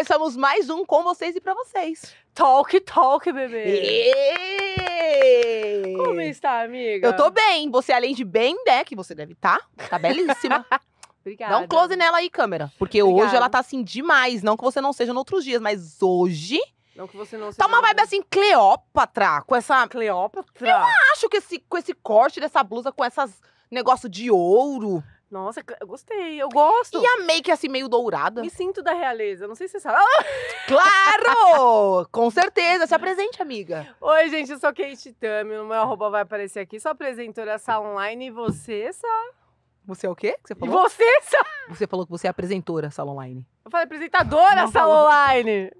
começamos mais um com vocês e para vocês. Talk, talk, bebê. Eee! Como está, amiga? Eu tô bem. Você, além de bem, né, que você deve estar, tá, tá belíssima. Obrigada. Dá um close nela aí, câmera. Porque Obrigada. hoje ela tá assim demais. Não que você não seja nos outros dias, mas hoje. Não que você não tá seja. Tá uma vibe assim, Cleópatra, com essa. Cleópatra? Eu acho que esse, com esse corte dessa blusa, com essas negócio de ouro. Nossa, eu gostei, eu gosto. E a make assim, meio dourada? Me sinto da realeza, não sei se você sabe. Claro! Com certeza, se apresente, amiga. Oi, gente, eu sou Kate Tami, o meu arroba vai aparecer aqui. Sou apresentadora online e você só... Você é o quê que você falou? E você só... Você falou que você é apresentadora, sala online. Eu falei apresentadora, sala online.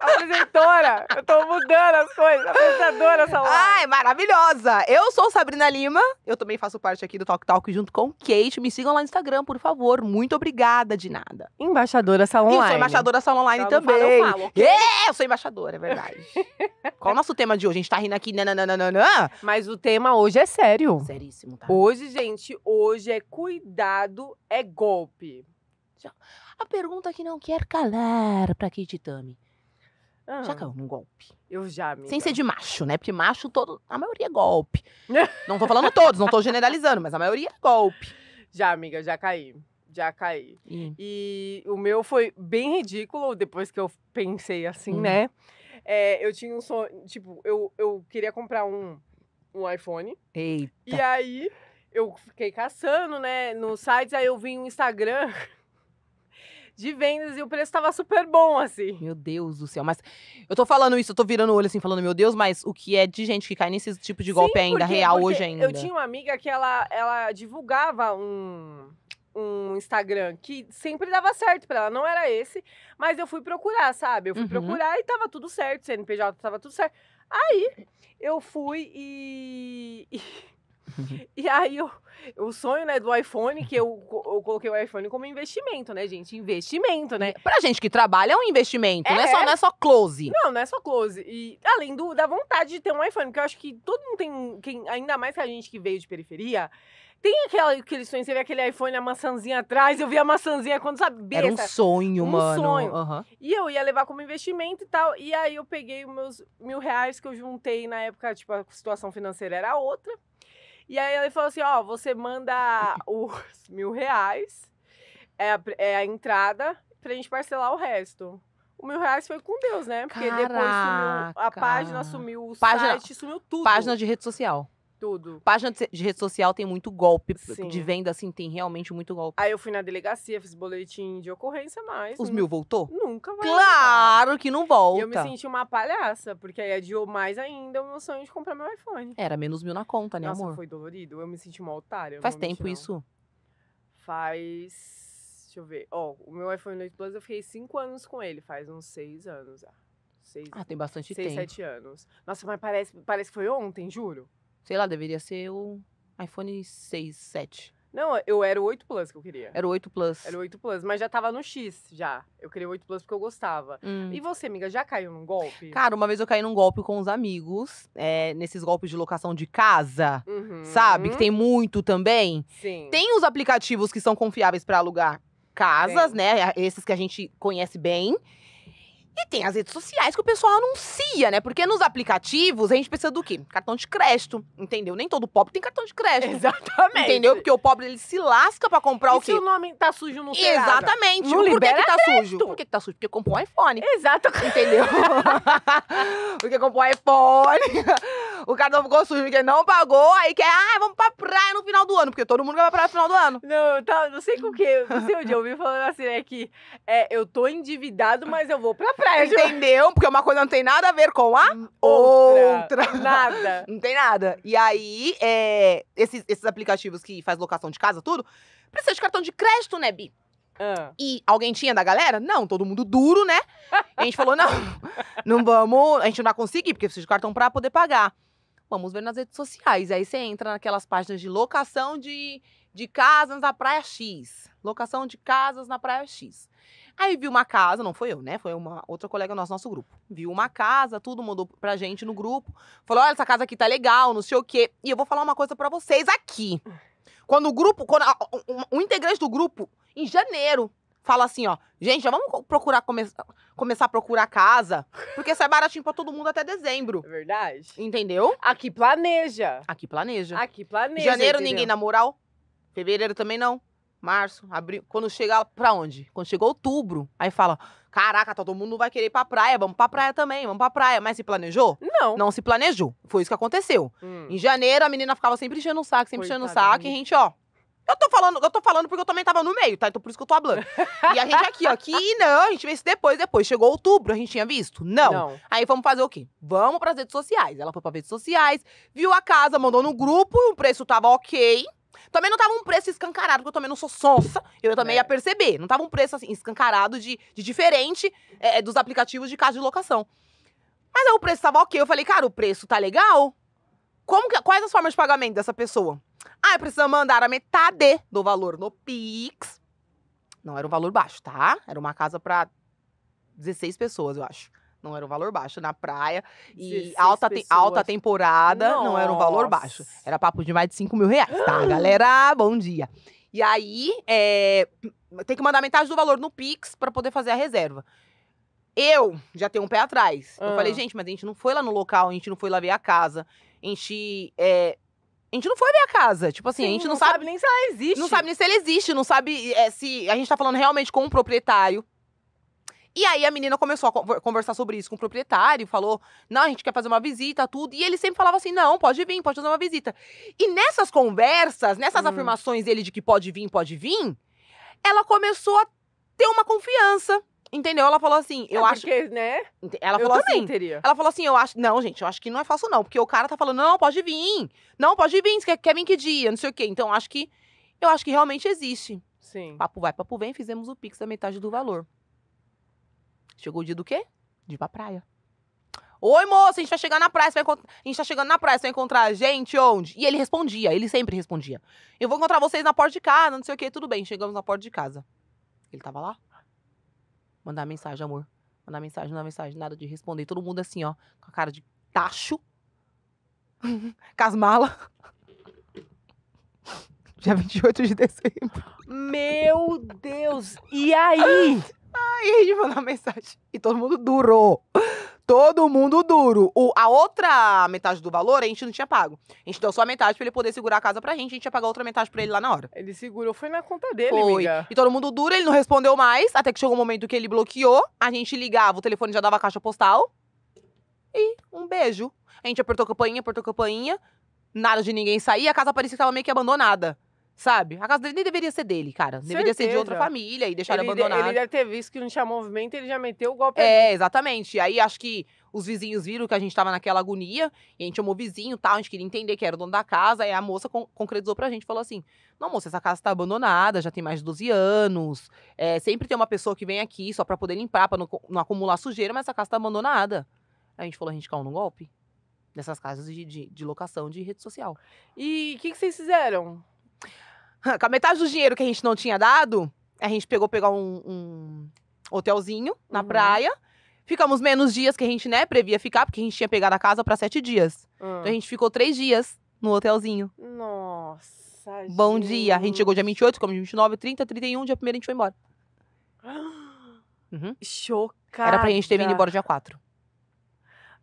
Apresentora, eu tô mudando as coisas. Apresentadora, essa Ai, maravilhosa! Eu sou Sabrina Lima, eu também faço parte aqui do Talk Talk junto com Kate. Me sigam lá no Instagram, por favor. Muito obrigada de nada. Embaixadora Salon Online. Eu sou embaixadora Salon Online eu também. Falo, eu, falo, okay? eu sou embaixadora, é verdade. Qual é o nosso tema de hoje? A gente tá rindo aqui, nananana. Mas o tema hoje é sério. Seríssimo, tá? Hoje, gente, hoje é cuidado é golpe. A pergunta que não quer calar pra Kate Tami. Já caiu num golpe. Eu já, amiga. Sem ser de macho, né? Porque macho, todo, a maioria é golpe. não tô falando todos, não tô generalizando, mas a maioria é golpe. Já, amiga, já caí. Já caí. Hum. E o meu foi bem ridículo, depois que eu pensei assim, hum. né? É, eu tinha um sonho, tipo, eu, eu queria comprar um, um iPhone. Eita. E aí, eu fiquei caçando, né, nos sites, aí eu vi um Instagram de vendas e o preço estava super bom, assim. Meu Deus do céu. Mas eu tô falando isso, eu tô virando o olho assim, falando, meu Deus, mas o que é de gente que cai nesse tipo de golpe Sim, ainda, porque, real porque hoje ainda? Eu tinha uma amiga que ela, ela divulgava um um Instagram que sempre dava certo para ela, não era esse, mas eu fui procurar, sabe? Eu fui uhum. procurar e tava tudo certo, CNPJ tava tudo certo. Aí eu fui e, e e aí, eu, o sonho né, do iPhone, que eu, eu coloquei o iPhone como investimento, né, gente? Investimento, né? Pra gente que trabalha é um investimento, é, não, é só, é. não é só close. Não, não é só close. E além do, da vontade de ter um iPhone, porque eu acho que todo mundo tem, quem, ainda mais que a gente que veio de periferia, tem aquela, aquele sonho, você vê aquele iPhone, a maçãzinha atrás, eu vi a maçãzinha quando sabia. Era um sonho, um mano. sonho. Uhum. E eu ia levar como investimento e tal. E aí eu peguei os meus mil reais que eu juntei na época, tipo, a situação financeira era outra. E aí ele falou assim: ó, você manda os mil reais, é a, é a entrada, pra gente parcelar o resto. O mil reais foi com Deus, né? Porque Caraca. depois sumiu a página, sumiu o página, site, sumiu tudo. Página de rede social. Tudo. Página de rede social tem muito golpe Sim. de venda, assim, tem realmente muito golpe. Aí eu fui na delegacia, fiz boletim de ocorrência, mas. Os mil voltou? Nunca vai. Claro voltar. que não volta. E eu me senti uma palhaça, porque aí adiou mais ainda o meu sonho de comprar meu iPhone. Era menos mil na conta, né, Nossa, amor? foi dolorido. Eu me senti uma otária. Faz tempo isso? Faz. Deixa eu ver. Ó, oh, o meu iPhone 8 Plus eu fiquei cinco anos com ele, faz uns seis anos. Ah, seis, ah tem bastante seis, tempo. Seis, sete anos. Nossa, mas parece, parece que foi ontem, juro. Sei lá, deveria ser o iPhone 6, 7. Não, eu era o 8 Plus que eu queria. Era o 8 Plus. Era o 8 Plus, mas já tava no X já. Eu queria o 8 Plus porque eu gostava. Hum. E você, amiga, já caiu num golpe? Cara, uma vez eu caí num golpe com os amigos, é, nesses golpes de locação de casa, uhum. sabe? Que tem muito também. Sim. Tem os aplicativos que são confiáveis para alugar casas, né? Esses que a gente conhece bem. E tem as redes sociais que o pessoal anuncia, né? Porque nos aplicativos a gente precisa do quê? Cartão de crédito, entendeu? Nem todo pobre tem cartão de crédito. Exatamente. Entendeu? Porque o pobre ele se lasca para comprar e o quê? Se o nome tá sujo no Exatamente. Não Por que, que tá sujo? Por que, que tá sujo? Porque comprou um iPhone. Exato. Entendeu? Porque comprou um iPhone. O cara não ficou sujo porque não pagou, aí quer, ah, vamos pra praia no final do ano, porque todo mundo vai pra praia no final do ano. Não, tá, não sei com o que, não sei onde eu ouvi falando assim, né, que é, eu tô endividado, mas eu vou pra praia. Entendeu? Porque uma coisa não tem nada a ver com a hum, outra. outra. Nada. não tem nada. E aí, é, esses, esses aplicativos que faz locação de casa, tudo, precisa de cartão de crédito, né, Bi? Ah. E alguém tinha da galera? Não, todo mundo duro, né? E a gente falou: não, não vamos, a gente não vai conseguir, porque precisa de cartão pra poder pagar. Vamos ver nas redes sociais. Aí você entra naquelas páginas de locação de, de casas na Praia X. Locação de casas na Praia X. Aí viu uma casa, não foi eu, né? Foi uma outra colega nosso, nosso grupo. Viu uma casa, tudo mandou pra gente no grupo. Falou: olha, essa casa aqui tá legal, não sei o quê. E eu vou falar uma coisa para vocês aqui. Hum. Quando o grupo, quando o um, um integrante do grupo, em janeiro, fala assim, ó, gente, já vamos procurar come começar a procurar casa, porque sai é baratinho pra todo mundo até dezembro. É verdade. Entendeu? Aqui planeja. Aqui planeja. Aqui planeja. Janeiro entendeu? ninguém na moral. Fevereiro também não. Março, abril. Quando chega pra onde? Quando chegou outubro, aí fala: Caraca, todo mundo vai querer ir pra praia, vamos pra praia também, vamos pra praia. Mas se planejou? Não. Não se planejou. Foi isso que aconteceu. Hum. Em janeiro, a menina ficava sempre enchendo o saco, sempre Coitada enchendo o saco, e a gente, ó, eu tô falando, eu tô falando porque eu também tava no meio, tá? Então por isso que eu tô hablando. E a gente aqui, ó, aqui, não, a gente vê isso depois, depois. Chegou outubro, a gente tinha visto? Não. não. Aí vamos fazer o quê? Vamos pras redes sociais. Ela foi pra redes sociais, viu a casa, mandou no grupo, o preço tava ok. Também não tava um preço escancarado, porque eu também não sou sonsa. Eu também é. ia perceber. Não tava um preço assim, escancarado de, de diferente é, é, dos aplicativos de casa de locação. Mas aí o preço tava ok. Eu falei, cara, o preço tá legal? Como que, quais as formas de pagamento dessa pessoa? Ah, precisa mandar a metade do valor no Pix. Não era um valor baixo, tá? Era uma casa para 16 pessoas, eu acho. Não era um valor baixo na praia. E alta, te, alta temporada Nossa. não era um valor baixo. Era papo de mais de 5 mil reais, tá? Galera, bom dia. E aí, é, tem que mandar metade do valor no Pix para poder fazer a reserva. Eu já tenho um pé atrás. Ah. Eu falei, gente, mas a gente não foi lá no local, a gente não foi lá ver a casa. A gente é, a gente não foi ver a casa. Tipo assim, Sim, a gente não, não sabe, sabe, nem se ela existe. Não sabe nem se ela existe, não sabe é, se a gente tá falando realmente com o um proprietário. E aí a menina começou a conversar sobre isso com o proprietário, falou: não, a gente quer fazer uma visita, tudo. E ele sempre falava assim: não, pode vir, pode fazer uma visita. E nessas conversas, nessas hum. afirmações dele de que pode vir, pode vir, ela começou a ter uma confiança. Entendeu? Ela falou assim, eu é acho. Porque, né? Ela eu falou assim. Teria. Ela falou assim, eu acho. Não, gente, eu acho que não é fácil, não. Porque o cara tá falando, não, pode vir. Não, pode vir. Você quer, quer vir que dia? Não sei o quê. Então, acho que. Eu acho que realmente existe. Sim. Papo vai, papo vem, fizemos o Pix da metade do valor. Chegou o dia do quê? De ir pra praia. Oi, moça, a gente vai chegar na praia, vai encont... a gente tá chegando na praia, você vai encontrar a gente onde? E ele respondia, ele sempre respondia. Eu vou encontrar vocês na porta de casa, não sei o quê, tudo bem. Chegamos na porta de casa. Ele tava lá? Mandar mensagem, amor. Mandar mensagem, mandar mensagem, nada de responder. Todo mundo assim, ó, com a cara de tacho. Casmala. Dia 28 de dezembro. Meu Deus! E aí? Aí a gente mandou uma mensagem. E todo mundo durou todo mundo duro. O, a outra metade do valor a gente não tinha pago. A gente deu só a metade pra ele poder segurar a casa pra gente, a gente ia pagar a outra metade pra ele lá na hora. Ele segurou, foi na conta dele, foi. Amiga. E todo mundo duro, ele não respondeu mais, até que chegou um momento que ele bloqueou, a gente ligava, o telefone já dava caixa postal. E um beijo. A gente apertou campainha, apertou campainha, nada de ninguém sair, a casa parecia que tava meio que abandonada. Sabe? A casa dele nem deveria ser dele, cara. Certeza. Deveria ser de outra família e deixar ele abandonado. De, ele deve ter visto que não tinha movimento ele já meteu o golpe. É, ali. exatamente. Aí acho que os vizinhos viram que a gente tava naquela agonia e a gente chamou o vizinho e tal. A gente queria entender que era o dono da casa. E a moça con concretizou pra gente falou assim: Não, moça, essa casa tá abandonada, já tem mais de 12 anos. É, sempre tem uma pessoa que vem aqui só pra poder limpar, pra não, não acumular sujeira, mas essa casa tá abandonada. Aí a gente falou: A gente caiu no golpe dessas casas de, de, de locação de rede social. E o que, que vocês fizeram? com a metade do dinheiro que a gente não tinha dado, a gente pegou pegar um, um hotelzinho na uhum. praia. Ficamos menos dias que a gente, né, previa ficar, porque a gente tinha pegado a casa para sete dias. Uhum. Então a gente ficou três dias no hotelzinho. Nossa, Bom gente. dia. A gente chegou dia 28, ficamos dia 29, 30, 31, dia 1 a gente foi embora. Uhum. Chocada. Era pra gente ter vindo embora dia 4.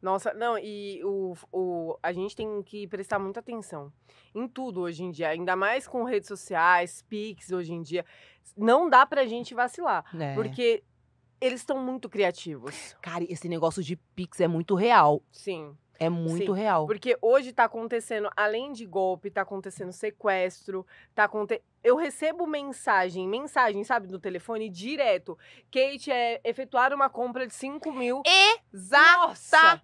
Nossa, não, e o, o, a gente tem que prestar muita atenção em tudo hoje em dia, ainda mais com redes sociais, Pix hoje em dia. Não dá pra gente vacilar, é. porque eles estão muito criativos. Cara, esse negócio de Pix é muito real. Sim. É muito Sim, real. Porque hoje tá acontecendo, além de golpe, tá acontecendo sequestro, tá acontecendo. Eu recebo mensagem, mensagem, sabe, do telefone direto. Kate é efetuar uma compra de 5 mil. Exatamente. Nossa.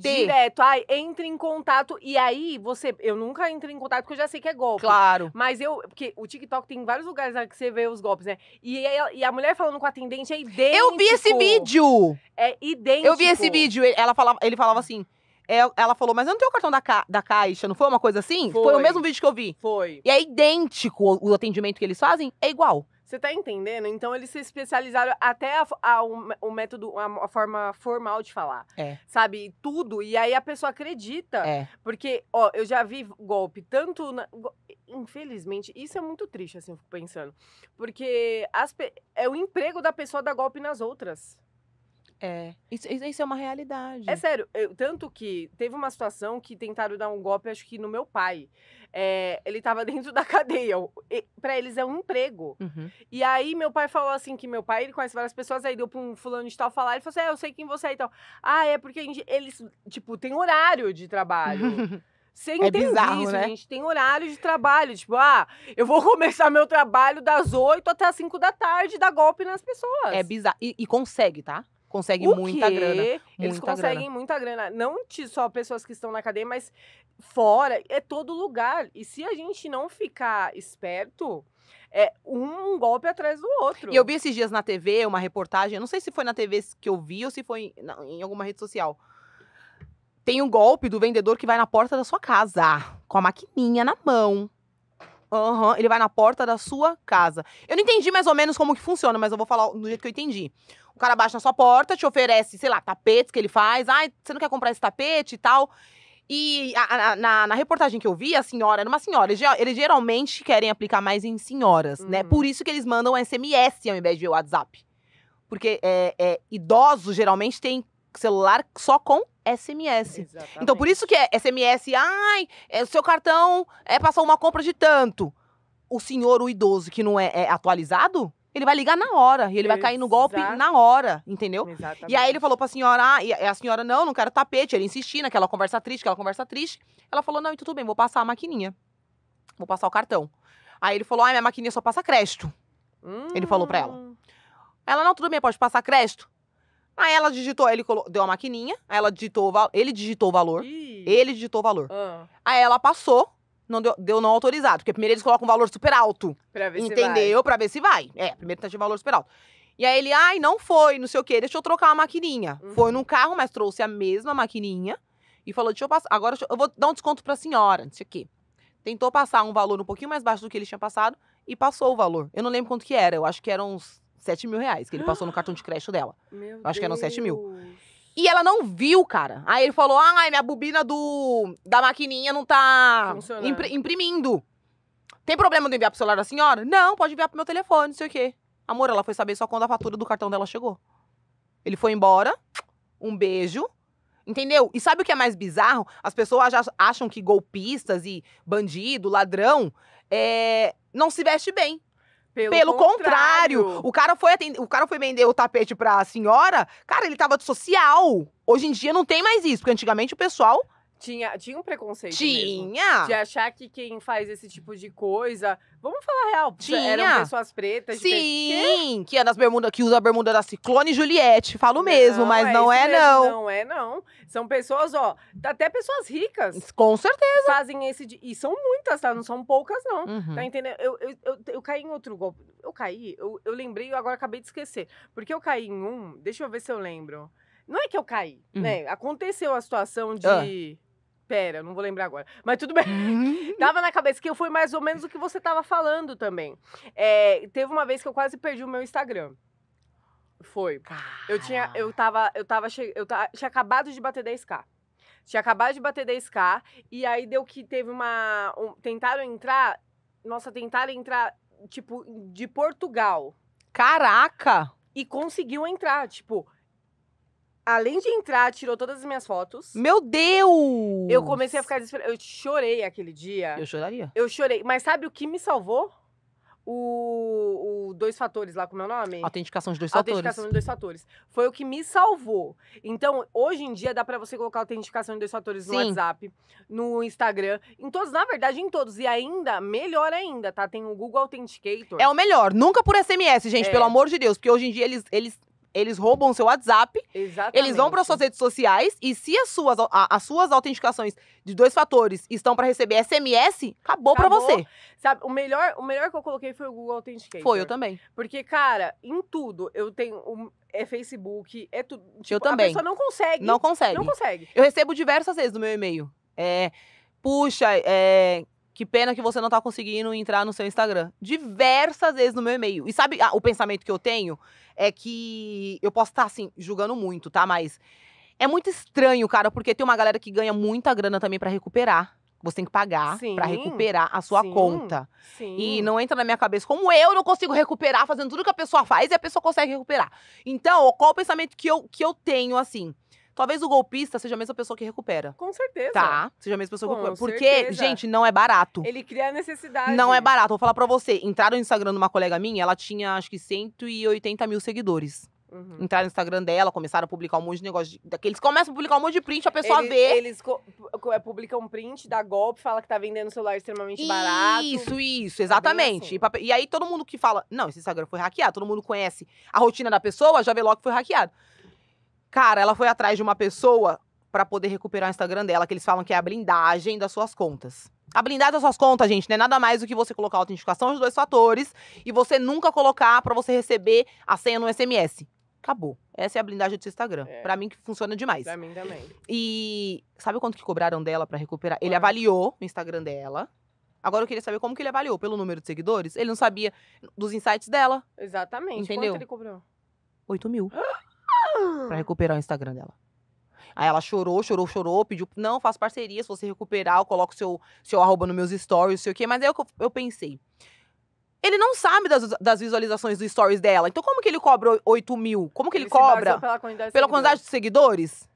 Ter. Direto, ai, entre em contato. E aí, você. Eu nunca entrei em contato porque eu já sei que é golpe. Claro. Mas eu. Porque o TikTok tem vários lugares né, que você vê os golpes, né? E, aí, e a mulher falando com a atendente é idêntico. É eu vi esse vídeo! É idêntico. Eu vi esse vídeo. Ela falava, ele falava assim. É, ela falou, mas eu não tenho o cartão da, ca da caixa, não foi uma coisa assim? Foi. foi o mesmo vídeo que eu vi. Foi. E é idêntico o atendimento que eles fazem, é igual. Você tá entendendo? Então eles se especializaram até a, a, o método, a, a, forma formal de falar. É. Sabe? Tudo. E aí a pessoa acredita. É. Porque, ó, eu já vi golpe tanto. Na, infelizmente, isso é muito triste, assim, eu fico pensando. Porque as, é o emprego da pessoa dar golpe nas outras. É. Isso, isso é uma realidade. É sério. Eu, tanto que teve uma situação que tentaram dar um golpe, acho que no meu pai. É, ele estava dentro da cadeia. Para eles é um emprego. Uhum. E aí meu pai falou assim: que meu pai ele conhece várias pessoas, aí deu para um fulano de tal falar. Ele falou assim: é, eu sei quem você é e tal. Ah, é porque gente, eles, tipo, tem horário de trabalho. Você é bizarro, isso, né? gente. Tem horário de trabalho. Tipo, ah, eu vou começar meu trabalho das 8 até as 5 da tarde dar golpe nas pessoas. É bizarro. E, e consegue, tá? conseguem o muita quê? grana. Muita Eles conseguem grana. muita grana. Não só pessoas que estão na cadeia, mas fora, é todo lugar. E se a gente não ficar esperto, é um golpe atrás do outro. E eu vi esses dias na TV uma reportagem, não sei se foi na TV que eu vi ou se foi em, em alguma rede social. Tem um golpe do vendedor que vai na porta da sua casa, com a maquininha na mão. Uhum, ele vai na porta da sua casa. Eu não entendi mais ou menos como que funciona, mas eu vou falar do jeito que eu entendi. O cara baixa na sua porta, te oferece, sei lá, tapetes que ele faz. Ai, ah, você não quer comprar esse tapete e tal. E a, a, na, na, reportagem que eu vi, a senhora era uma senhora. Eles, eles geralmente querem aplicar mais em senhoras, uhum. né? Hum. Por isso que eles mandam SMS ao invés de WhatsApp. Porque é, é, idosos geralmente têm celular só com SMS. Exatamente. Então, por isso que é SMS, ai, é, seu cartão é, passar uma compra de tanto. O senhor, o idoso, que não é, é atualizado, ele vai ligar na hora, e ele vai cair no golpe na hora, entendeu? Exatamente. E aí ele falou pra senhora, ah, e a senhora, não, não quero tapete. Ele insistia naquela conversa triste, aquela conversa triste. Ela falou, não, e tudo bem, vou passar a maquininha. Vou passar o cartão. Aí ele falou, ah, minha maquininha só passa crédito. Hum. Ele falou pra ela. Hum. Ela, não, tudo bem, pode passar crédito. Aí ela digitou, ele deu a maquininha, aí ela digitou, ele digitou o valor. Ih. Ele digitou o valor. Ah. Aí ela passou, não deu, deu não autorizado. Porque primeiro eles colocam um valor super alto. Pra ver entendeu? Se pra ver se vai. É, primeiro tá de valor super alto. E aí ele, ai, não foi, não sei o quê, deixa eu trocar uma maquininha. Uhum. Foi num carro, mas trouxe a mesma maquininha e falou: deixa eu passar. Agora eu vou dar um desconto pra senhora, não sei o quê. Tentou passar um valor um pouquinho mais baixo do que ele tinha passado e passou o valor. Eu não lembro quanto que era, eu acho que eram uns 7 mil reais que ele passou no cartão de crédito dela. Meu eu acho Deus. que eram 7 mil. E ela não viu, cara. Aí ele falou: ai, minha bobina do, da maquininha não tá impri imprimindo. Tem problema de enviar pro celular da senhora? Não, pode enviar pro meu telefone, não sei o quê. Amor, ela foi saber só quando a fatura do cartão dela chegou. Ele foi embora, um beijo, entendeu? E sabe o que é mais bizarro? As pessoas acham que golpistas e bandido, ladrão, é, não se veste bem. Pelo, Pelo contrário. contrário. o cara foi o cara foi vender o tapete pra senhora, cara, ele tava de social. Hoje em dia não tem mais isso, porque antigamente o pessoal tinha, tinha um preconceito Tinha! Mesmo, de achar que quem faz esse tipo de coisa... Vamos falar real. Tinha. Eram pessoas pretas. Sim, que, que é nas bermudas, que usa a bermuda da Ciclone Juliette. Falo mesmo, não, mas é não é mesmo. não. Não é não. São pessoas, ó, tá até pessoas ricas. Com certeza. Fazem esse... De, e são muitas, tá? Não são poucas, não. Uhum. Tá entendendo? Eu, eu, eu, eu, caí em outro golpe. Eu caí, eu, eu lembrei e agora acabei de esquecer. Porque eu caí em um... Deixa eu ver se eu lembro. Não é que eu caí, uhum. né? Hum. Aconteceu a situação ah. de... Pera, não vou lembrar agora. Mas tudo bem. Uhum. tava na cabeça que eu fui mais ou menos o que você tava falando também. É, teve uma vez que eu quase perdi o meu Instagram. Foi. Eu tinha. Eu tava. Eu tava. Eu tinha acabado de bater 10k. Tinha acabado de bater 10k. E aí deu que teve uma. Um, tentaram entrar. Nossa, tentaram entrar, tipo, de Portugal. Caraca! E conseguiu entrar, tipo além de entrar, tirou todas as minhas fotos. Meu Deus! Eu comecei a ficar desesperada. Eu chorei aquele dia. Eu choraria. Eu chorei. Mas sabe o que me salvou? O, o dois fatores lá, com é o meu nome? Autenticação de dois fatores. Autenticação de dois fatores. Foi o que me salvou. Então, hoje em dia, dá para você colocar autenticação de dois fatores no WhatsApp, no Instagram, em todos, na verdade, em todos. E ainda, melhor ainda, tá? Tem o Google Authenticator. É o melhor. Nunca por SMS, gente, É. pelo amor de Deus. Porque hoje em dia eles, eles eles roubam o seu WhatsApp, Exatamente. eles vão para suas redes sociais e se as suas, a, as suas autenticações de dois fatores estão para receber SMS, acabou, acabou. para você. Sabe, o melhor, o melhor que eu coloquei foi o Google Authenticator. Foi, eu também. Porque, cara, em tudo, eu tenho. É Facebook, é tudo. Tipo, eu também. A pessoa não consegue. Não consegue. Não consegue. Eu recebo diversas vezes no meu e-mail. É. Puxa, é, que pena que você não tá conseguindo entrar no seu Instagram. Diversas vezes no meu e-mail. E sabe, ah, o pensamento que eu tenho é que eu posso estar, tá, assim, julgando muito, tá? Mas é muito estranho, cara, porque tem uma galera que ganha muita grana também para recuperar. Você tem que pagar para recuperar a sua sim, conta. Sim. E não entra na minha cabeça como eu não consigo recuperar fazendo tudo que a pessoa faz e a pessoa consegue recuperar. Então, qual o pensamento que eu, que eu tenho assim? Talvez o golpista seja a mesma pessoa que recupera. Com certeza. Tá? Seja a mesma pessoa que recupera. Porque, certeza. gente, não é barato. Ele cria a necessidade. Não é barato. Vou falar pra você. Entraram no Instagram de uma colega minha, ela tinha acho que 180 mil seguidores. Uhum. Entraram no Instagram dela, começaram a publicar um monte de negócio. De, eles começam a publicar um monte de print, a pessoa vê. Eles é, publicam um print, dá golpe, fala que tá vendendo celular extremamente isso, barato. Isso, isso, é exatamente. Assim. E, pra, e, aí todo mundo que fala, não, esse Instagram foi hackeado, todo mundo conhece a rotina da pessoa, já vê logo que foi hackeado. Cara, ela foi atrás de uma pessoa para poder recuperar o Instagram dela, que eles falam que é a blindagem das suas contas. A blindagem das suas contas, gente, não é nada mais do que você colocar a autenticação dos dois fatores e você nunca colocar para você receber a senha no SMS. Acabou. Essa é a blindagem do seu Instagram. É. Para mim que funciona demais. Pra mim também. E sabe quanto que cobraram dela para recuperar? Ele avaliou o Instagram dela. Agora eu queria saber como que ele avaliou pelo número de seguidores. Ele não sabia dos insights dela. Exatamente. Entendeu? Quanto ele cobrou? 8 mil. para recuperar o Instagram dela. Aí ela chorou, chorou, chorou, pediu, não, faço parceria, se você recuperar, eu coloco seu, seu arroba nos meus stories, sei o quê. Mas aí é eu, eu pensei, ele não sabe das, das visualizações dos stories dela. Então como que ele cobra 8 mil? Como que ele, ele cobra? Pela quantidade, pela quantidade de seguidores?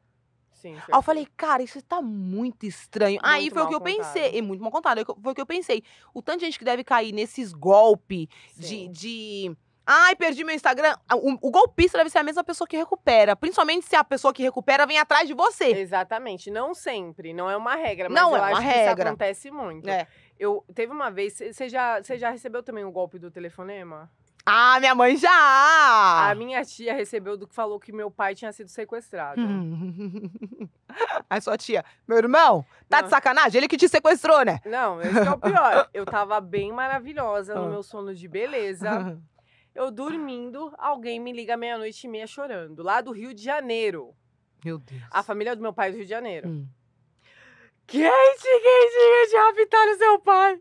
Sim, aí eu falei, cara, isso tá muito estranho. Muito aí foi o que eu contado. pensei. É muito mal contado. Foi o que eu pensei. O tanto de gente que deve cair nesses golpes de, de Ai, perdi meu Instagram. Ah, o, o, golpista deve ser a mesma pessoa que recupera. Principalmente se a pessoa que recupera vem atrás de você. Exatamente. Não sempre. Não é uma regra, mas não é eu é acho regra. que isso acontece muito. É. Eu, teve uma vez. Você já, já recebeu também o golpe do telefonema? Ah, minha mãe já! A minha tia recebeu do que falou que meu pai tinha sido sequestrado. Aí sua tia, meu irmão, tá Não. de sacanagem? Ele que te sequestrou, né? Não, esse é o pior. Eu tava bem maravilhosa no ah. meu sono de beleza. Eu dormindo, alguém me liga meia-noite e meia chorando, lá do Rio de Janeiro. Meu Deus. A família do meu pai é do Rio de Janeiro. Hum. Kate, Kate, Kate, raptaram seu pai.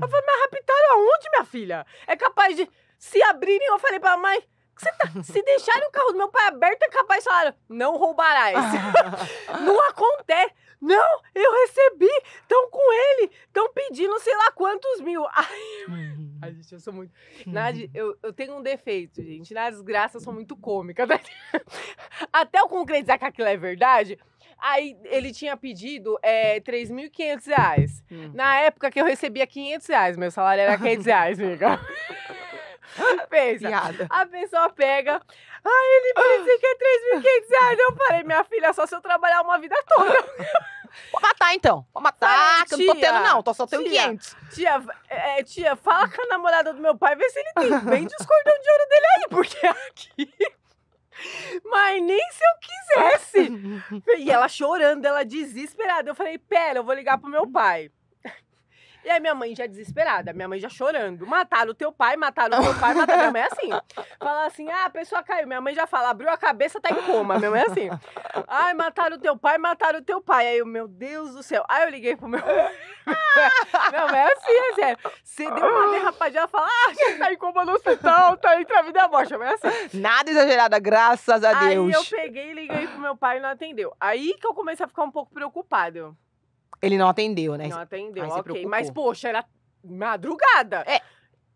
Eu falei, mas raptaram aonde, minha filha? É capaz de se abrirem. Eu falei pra mãe, tá... se deixarem o carro do meu pai aberto, é capaz de falar, não roubarás. não acontece. Não, eu recebi. Estão com ele. Estão pedindo sei lá quantos mil. Ai, uhum. ai gente, eu sou muito... Hum. eu, eu tenho um defeito, gente. Na desgraça, eu sou muito cômica. Tá Até eu concretizar que aquilo é verdade... Aí ele tinha pedido é, 3.500 reais. Hum. Na época que eu recebia 500 reais, meu salário era 500 reais, amiga. Pensa. Piada. A pessoa pega. Ah, ele pensa que é 3.500 reais. Eu falei, minha filha, só se eu trabalhar uma vida toda. Vou matar, então. Vou matar, que eu não tô tendo, não. Tô só tendo tia, 500. Tia, é, é, tia, fala com a namorada do meu pai, vê se ele tem Vende os cordão de ouro dele aí, porque é aqui... Mas nem se eu quisesse. E ela chorando, ela desesperada. Eu falei, pera, eu vou ligar pro meu pai. E aí minha mãe já desesperada, minha mãe já chorando. Mataram o teu pai, mataram o teu pai, mataram minha mãe é assim. Fala assim, ah, a pessoa caiu. Minha mãe já fala, abriu a cabeça, tá em coma. Minha mãe é assim. Ai, mataram o teu pai, mataram o teu pai. Aí eu, meu Deus do céu. Aí eu liguei pro meu... minha mãe é assim, é sério. Você deu uma derrapadinha, ela fala, ah, você tá em coma no hospital, tá entre a vida e a morte. Minha mãe é assim. Nada exagerada, graças a Deus. Aí eu peguei e liguei pro meu pai e não atendeu. Aí que eu comecei a ficar um pouco preocupada. Ele não atendeu, né? Não atendeu, Aí ok. Mas, poxa, era madrugada. É.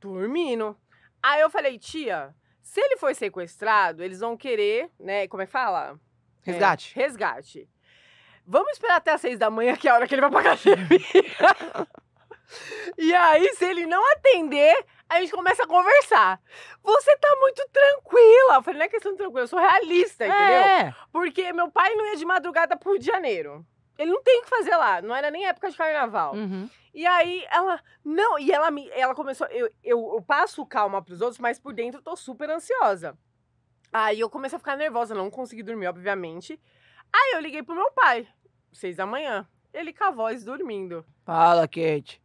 Dormindo. Aí eu falei, tia, se ele foi sequestrado, eles vão querer, né? Como é que fala? É, resgate. É, resgate. Vamos esperar até as seis da manhã, que é a hora que ele vai pra academia. e aí, se ele não atender, a gente começa a conversar. Você tá muito tranquila. Eu falei, não é questão de tranquila, eu sou realista, é. entendeu? É. Porque meu pai não ia de madrugada pro Rio de Janeiro. Ele não tem o que fazer lá, não era nem época de carnaval. Uhum. E aí ela, não, e ela me, ela começou, eu, eu, eu passo calma pros outros, mas por dentro eu tô super ansiosa. Aí eu comecei a ficar nervosa, não consegui dormir, obviamente. Aí eu liguei pro meu pai, seis da manhã. Ele com a voz dormindo. Fala, Kate.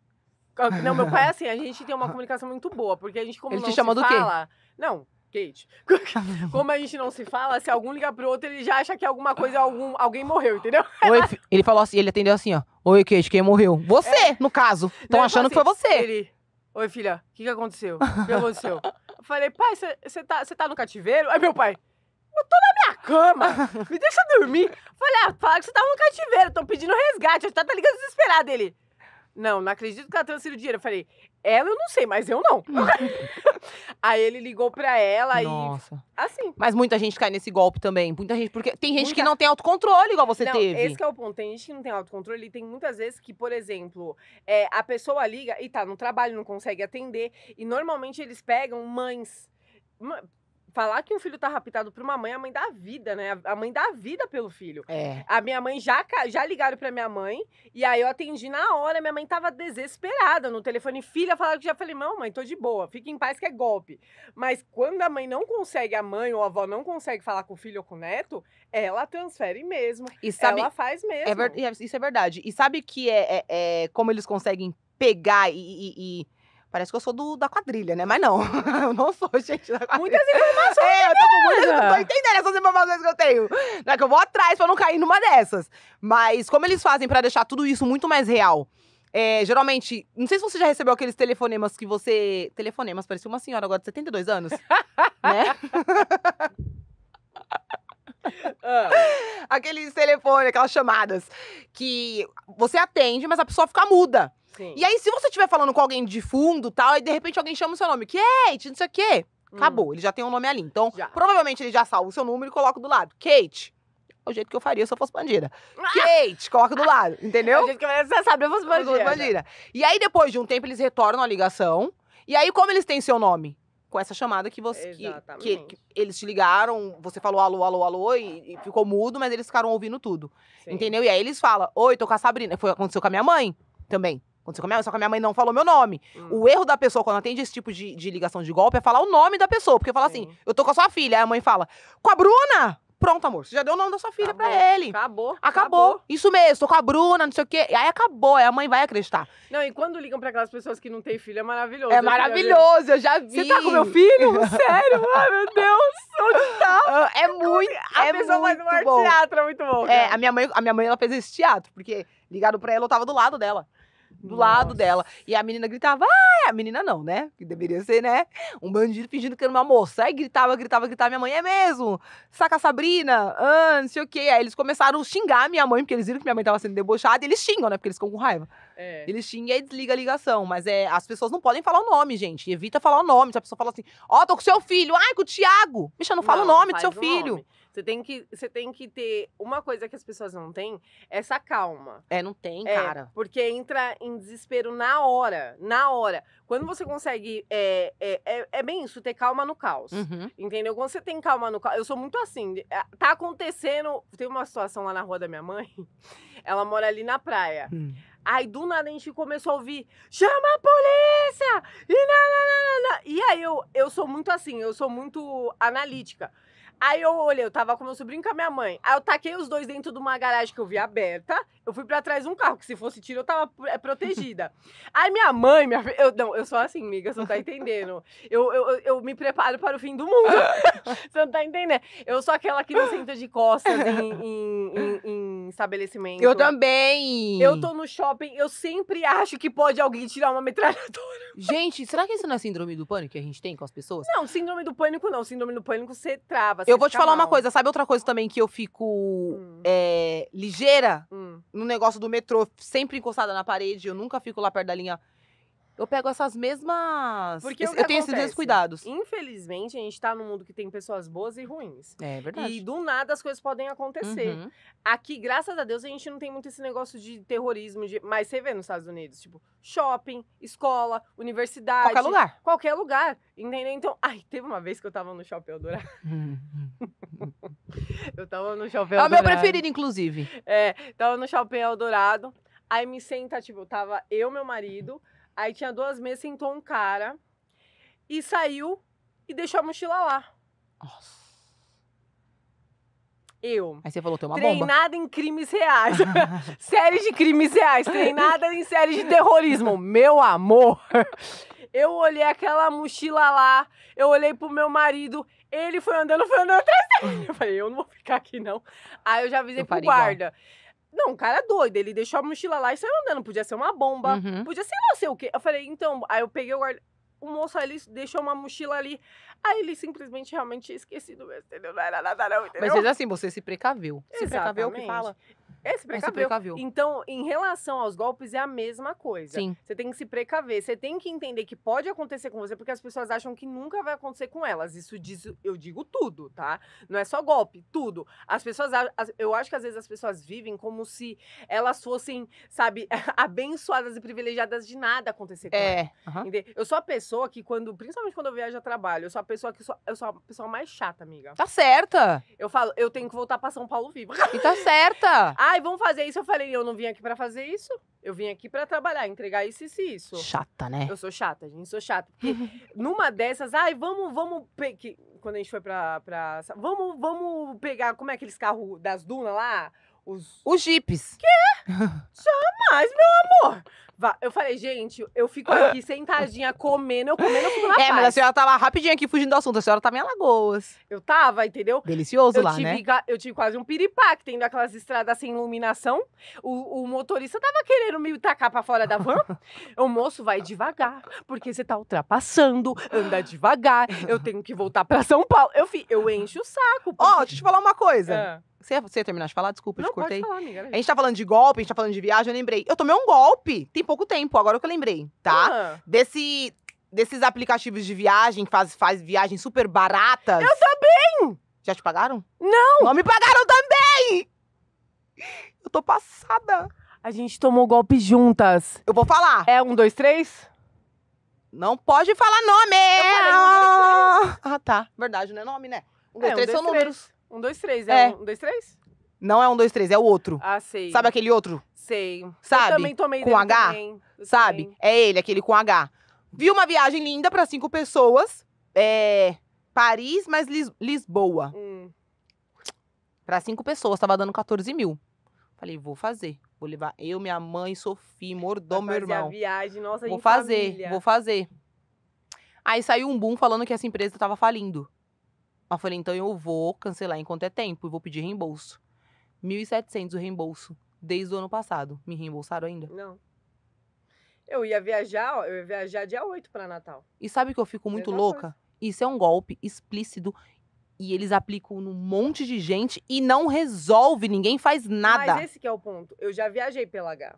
Não, meu pai é assim, a gente tem uma comunicação muito boa, porque a gente como Ele não te chamou do fala, quê? Não, Kate. Como a gente não se fala, se algum liga pro outro, ele já acha que alguma coisa, ah. algum, alguém morreu, entendeu? Oi, ele falou assim, ele atendeu assim, ó. Oi, Kate, quem morreu? Você, é. no caso. Estão achando assim, que foi assim, você. Ele, Oi, filha, o que, que aconteceu? O que aconteceu? Eu falei, pai, você tá, tá no cativeiro? Aí meu pai, eu tô na minha cama, me deixa dormir. Falei, ah, fala que você tava tá no cativeiro, estão pedindo resgate, a gente tá ligando desesperado. Ele, não, não acredito que ela transferiu dinheiro. Eu falei, ela eu não sei, mas eu não. aí ele ligou pra ela Nossa. e. Assim. Mas muita gente cai nesse golpe também. Muita gente. Porque tem gente muita... que não tem autocontrole, igual você não, teve. Esse é o ponto. Tem gente que não tem autocontrole e tem muitas vezes que, por exemplo, é, a pessoa liga e tá no trabalho, não consegue atender. E normalmente eles pegam mães falar que um filho tá raptado pra uma mãe, é a mãe dá vida, né? A mãe dá vida pelo filho. É. A minha mãe já, já ligaram pra minha mãe, e aí eu atendi na hora, minha mãe tava desesperada no telefone. Filha, falaram que já falei, não, mãe, tô de boa, fique em paz que é golpe. Mas quando a mãe não consegue, a mãe ou a avó não consegue falar com o filho ou com o neto, ela transfere mesmo. E sabe, ela faz é mesmo. É ver, isso é verdade. E sabe que é, é, é como eles conseguem pegar e... e, e Parece que eu sou do, da quadrilha, né? Mas não, eu não sou, gente, da quadrilha. Muitas informações! É, eu tô, muitas, eu tô entendendo essas informações que eu tenho. Não é que eu vou atrás pra não cair numa dessas. Mas como eles fazem para deixar tudo isso muito mais real? É, geralmente, não sei se você já recebeu aqueles telefonemas que você. Telefonemas, parecia uma senhora agora de 72 anos. né? Ah. Aqueles telefones, aquelas chamadas que você atende, mas a pessoa fica muda. Sim. E aí, se você estiver falando com alguém de fundo tal, e de repente alguém chama o seu nome, Kate, não sei o quê. Hum. Acabou, hum. ele já tem um nome ali. Então, já. provavelmente ele já salva o seu número e coloca do lado. Kate. É o jeito que eu faria se eu fosse bandida. Ah! Kate, coloca do lado, entendeu? É o jeito que eu você sabe, eu fosse bandida. Eu bandida. E aí, depois de um tempo, eles retornam a ligação. E aí, como eles têm seu nome? Com essa chamada que você. Que, que, eles te ligaram, você falou alô, alô, alô, e, e ficou mudo, mas eles ficaram ouvindo tudo. Sim. Entendeu? E aí eles falam: Oi, tô com a Sabrina. Foi aconteceu com a minha mãe também. Quando você a ah, só que a minha mãe não falou meu nome. Hum. O erro da pessoa quando atende esse tipo de, de ligação de golpe é falar o nome da pessoa. Porque fala assim, eu tô com a sua filha. Aí a mãe fala, com a Bruna? Pronto, amor, você já deu o nome da sua filha acabou, pra ele. Acabou, acabou. Acabou. Isso mesmo, tô com a Bruna, não sei o quê. Aí acabou, aí a mãe vai acreditar. Não, e quando ligam pra aquelas pessoas que não têm filho, é maravilhoso. É maravilhoso, eu já vi. Você tá com meu filho? Sério? Ai, meu Deus, onde tá? Ah, é muito, a é pessoa muito faz um bom. teatro, é muito bom. Cara. É, a minha, mãe, a minha mãe, ela fez esse teatro, porque ligaram pra ela, eu tava do lado dela do Nossa. lado dela. E a menina gritava, ah, a menina não, né? Que deveria ser, né? Um bandido fingindo que era uma moça. Aí gritava, gritava, gritava, minha mãe, é mesmo? Saca a Sabrina? Ah, não sei o quê. Aí eles começaram a xingar a minha mãe, porque eles viram que minha mãe tava sendo debochada. E eles xingam, né? Porque eles ficam com raiva. É. Eles xingam e desliga a ligação. Mas é, as pessoas não podem falar o nome, gente. Evita falar o nome. Se a pessoa fala assim, ó, oh, tô com seu filho. Ai, com o Tiago. Bicha, não fala não, o nome do seu filho. Nome. Você tem que, você tem que ter uma coisa que as pessoas não têm, é essa calma. É, não tem, é, cara. Porque entra em desespero na hora, na hora. Quando você consegue, é, é, é, é bem isso, ter calma no caos, uhum. entendeu? Quando você tem calma no caos, eu sou muito assim. Tá acontecendo, tem uma situação lá na rua da minha mãe. Ela mora ali na praia. Hum. Aí do nada a gente começou a ouvir: chama a polícia! E, na, na, na, na. e aí eu, eu sou muito assim, eu sou muito analítica. Aí eu olhei, eu tava com meu sobrinho e com a minha mãe. Aí eu taquei os dois dentro de uma garagem que eu vi aberta. Eu fui para trás de um carro, que se fosse tiro eu tava eh, protegida. Aí minha mãe, minha. Eu, não, eu sou assim, amiga, você não tá entendendo. Eu, eu, eu me preparo para o fim do mundo. você não tá entendendo? Eu sou aquela que não senta de costas em, em, em, em estabelecimento. Eu também! Eu tô no shopping, eu sempre acho que pode alguém tirar uma metralhadora. Gente, será que isso não é síndrome do pânico que a gente tem com as pessoas? Não, síndrome do pânico não. Síndrome do pânico você trava. Cê eu vou te falar mal. uma coisa. Sabe outra coisa também que eu fico hum. é, ligeira hum. no negócio do metrô, sempre encostada na parede? Eu nunca fico lá perto da linha eu pego essas mesmas. Porque eu, eu tenho esses mesmos cuidados. Infelizmente, a gente tá num mundo que tem pessoas boas e ruins. É verdade. E do nada as coisas podem acontecer. Uhum. Aqui, graças a Deus, a gente não tem muito esse negócio de terrorismo. De... Mas você vê nos Estados Unidos, tipo, shopping, escola, universidade. Qualquer lugar. Qualquer lugar. Entendeu? Então, ai, teve uma vez que eu tava no shopping Eldorado. Uhum. eu tava no shopping Eldorado. É o meu preferido, inclusive. É, tava no shopping Eldorado. Aí me senta, tipo, tava eu, meu marido. Aí tinha duas mesas, sentou um cara e saiu e deixou a mochila lá. Nossa. Eu. Aí você falou, tem uma Treinada bomba. em crimes reais. séries de crimes reais. Treinada em séries de terrorismo. Meu amor. Eu olhei aquela mochila lá. Eu olhei pro meu marido. Ele foi andando, foi andando atrás dele. Eu falei, eu não vou ficar aqui, não. Aí eu já avisei eu pro guarda. Igual. Não, um cara é doido. Ele deixou a mochila lá e saiu andando. Podia ser uma bomba. Uhum. Podia ser não sei o quê. Eu falei, então. Aí eu peguei o guarda. O moço ali deixou uma mochila ali. Aí ele simplesmente realmente tinha esquecido mesmo, entendeu? Não era nada, não, entendeu? Mas seja assim, você se precaviu. Se precaveu é que fala. esse é, é, precaveu É, Então, em relação aos golpes, é a mesma coisa. Sim. Você tem que se precaver, você tem que entender que pode acontecer com você, porque as pessoas acham que nunca vai acontecer com elas. Isso diz, eu digo tudo, tá? Não é só golpe, tudo. As pessoas, eu acho que às vezes as pessoas vivem como se elas fossem, sabe, abençoadas e privilegiadas de nada acontecer com é. elas. Uhum. Eu sou a pessoa que quando, principalmente quando eu viajo a trabalho, eu sou a pessoa que sou, eu sou a pessoa mais chata, amiga. Tá certa. Eu falo, eu tenho que voltar pra São Paulo vivo E tá certa. Ai, vamos fazer isso. Eu falei, eu não vim aqui pra fazer isso. Eu vim aqui pra trabalhar, entregar isso, isso e isso. Chata, né? Eu sou chata, gente, sou chata. Porque numa dessas, ai, vamos, vamos. Pe... Que, quando a gente foi pra, pra. Vamos, vamos pegar, como é aqueles carros das dunas lá? Os, os jipes. Que é? Jamais, meu amor! Eu falei, gente, eu fico aqui sentadinha comendo, eu comendo, eu fico na É, mas a senhora tava rapidinho aqui fugindo do assunto. A senhora tava em Alagoas. Eu tava, entendeu? Delicioso eu lá, tive, né? Eu tive quase um piripaque, tendo aquelas estradas sem iluminação. O, o motorista tava querendo me tacar pra fora da van. o moço vai devagar, porque você tá ultrapassando, anda devagar. Eu tenho que voltar pra São Paulo. Eu, fi, eu encho o saco. Ó, porque- deixa eu te falar uma coisa. É. Você, você ia terminar de falar? Desculpa, não, eu te cortei. Falar, amiga, a gente tá falando de golpe, a gente tá falando de viagem, eu lembrei. Eu tomei um golpe, tem pouco tempo, agora que eu lembrei, tá? Ah. Desse, desses aplicativos de viagem que faz, faz viagens super baratas. Eu também! Já te pagaram? Não! Não me pagaram também! Eu tô passada. A gente tomou golpe juntas. Eu vou falar. É um, dois, três? Não pode falar nome! Eu falei, um, dois, três. Ah, tá. Verdade, não é nome, né? Um, é, dois, é, três um, dois, são três. números. Um, dois, três. É, é. um, dois, três? Não é um, dois, três, é o outro. Ah, sei. Sabe aquele outro? Sei. Sabe? Eu também tomei Com H? Também. Sabe? Também. É ele, aquele com H. Vi uma viagem linda para cinco pessoas. É. Paris, mas Lis Lisboa. Hum. Para cinco pessoas, tava dando 14 mil. Falei, vou fazer. Vou levar eu, minha mãe, Sofia, mordomo, meu irmão. A viagem, nossa, Vou fazer, família. vou fazer. Aí saiu um boom falando que essa empresa tava falindo. Eu falei, então eu vou cancelar enquanto é tempo e vou pedir reembolso. 1.700 o reembolso, desde o ano passado. Me reembolsaram ainda? Não. Eu ia viajar, eu ia viajar dia 8 para Natal. E sabe que eu fico muito louca? Isso é um golpe explícito e eles aplicam num monte de gente e não resolve, ninguém faz nada. Mas esse que é o ponto. Eu já viajei pela H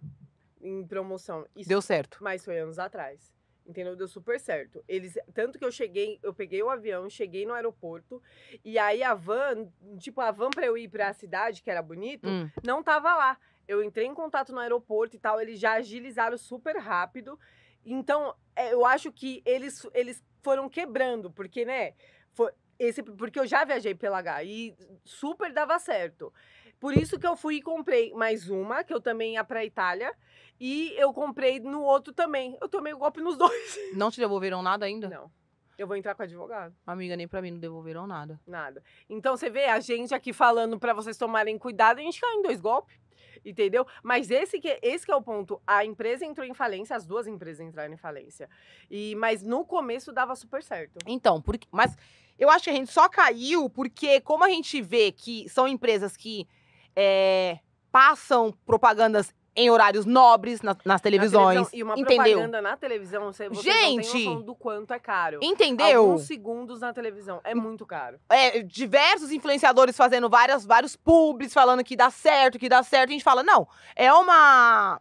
em promoção. Isso, Deu certo. Mas foi anos atrás. Entendeu? Deu super certo. Eles, tanto que eu cheguei, eu peguei o avião, cheguei no aeroporto, e aí a van, tipo, a van para eu ir para a cidade, que era bonito, hum. não tava lá. Eu entrei em contato no aeroporto e tal, eles já agilizaram super rápido. Então, é, eu acho que eles, eles foram quebrando, porque, né? Foi, esse, porque eu já viajei pela H e super dava certo. Por isso que eu fui e comprei mais uma, que eu também ia pra Itália. E eu comprei no outro também. Eu tomei o um golpe nos dois. Não te devolveram nada ainda? Não. Eu vou entrar com advogado. Amiga, nem para mim não devolveram nada. Nada. Então você vê a gente aqui falando para vocês tomarem cuidado, a gente caiu em dois golpes. Entendeu? Mas esse que, é, esse que é o ponto. A empresa entrou em falência, as duas empresas entraram em falência. E mas no começo dava super certo. Então, porque mas eu acho que a gente só caiu porque como a gente vê que são empresas que é, passam propagandas em horários nobres nas televisões. Na e uma entendeu? propaganda na televisão, você, Gente, não do quanto é caro. Entendeu? Alguns segundos na televisão, é muito caro. É, diversos influenciadores fazendo várias, vários pubs, falando que dá certo, que dá certo. A gente fala, não, é uma...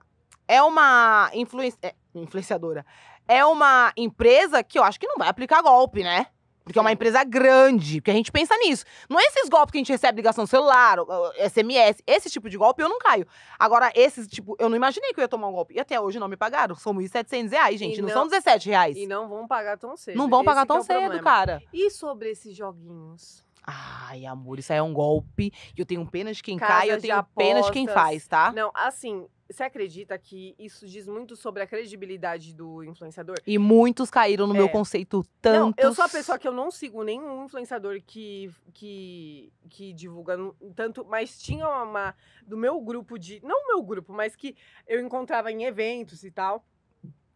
É uma influen é, influenciadora. É uma empresa que eu acho que não vai aplicar golpe, né? Porque é uma empresa grande, porque a gente pensa nisso. Não é esses golpes que a gente recebe ligação celular, SMS, esse tipo de golpe eu não caio. Agora, esses tipo, eu não imaginei que eu ia tomar um golpe. E até hoje não me pagaram. São 1.700 reais, gente, e não, não são 17 reais. E não vão pagar tão cedo. Não vão pagar é tão é cedo, problema. cara. E sobre esses joguinhos? Ai, amor, isso aí é um golpe. Eu tenho pena de quem Casa cai, eu tenho apostas. pena de quem faz, tá? Não, assim, você acredita que isso diz muito sobre a credibilidade do influenciador? E muitos caíram no é. meu conceito tanto. Eu sou a pessoa que eu não sigo nenhum influenciador que, que, que divulga tanto, mas tinha uma do meu grupo de. Não meu grupo, mas que eu encontrava em eventos e tal.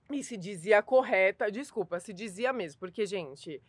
E se dizia correta. Desculpa, se dizia mesmo, porque, gente,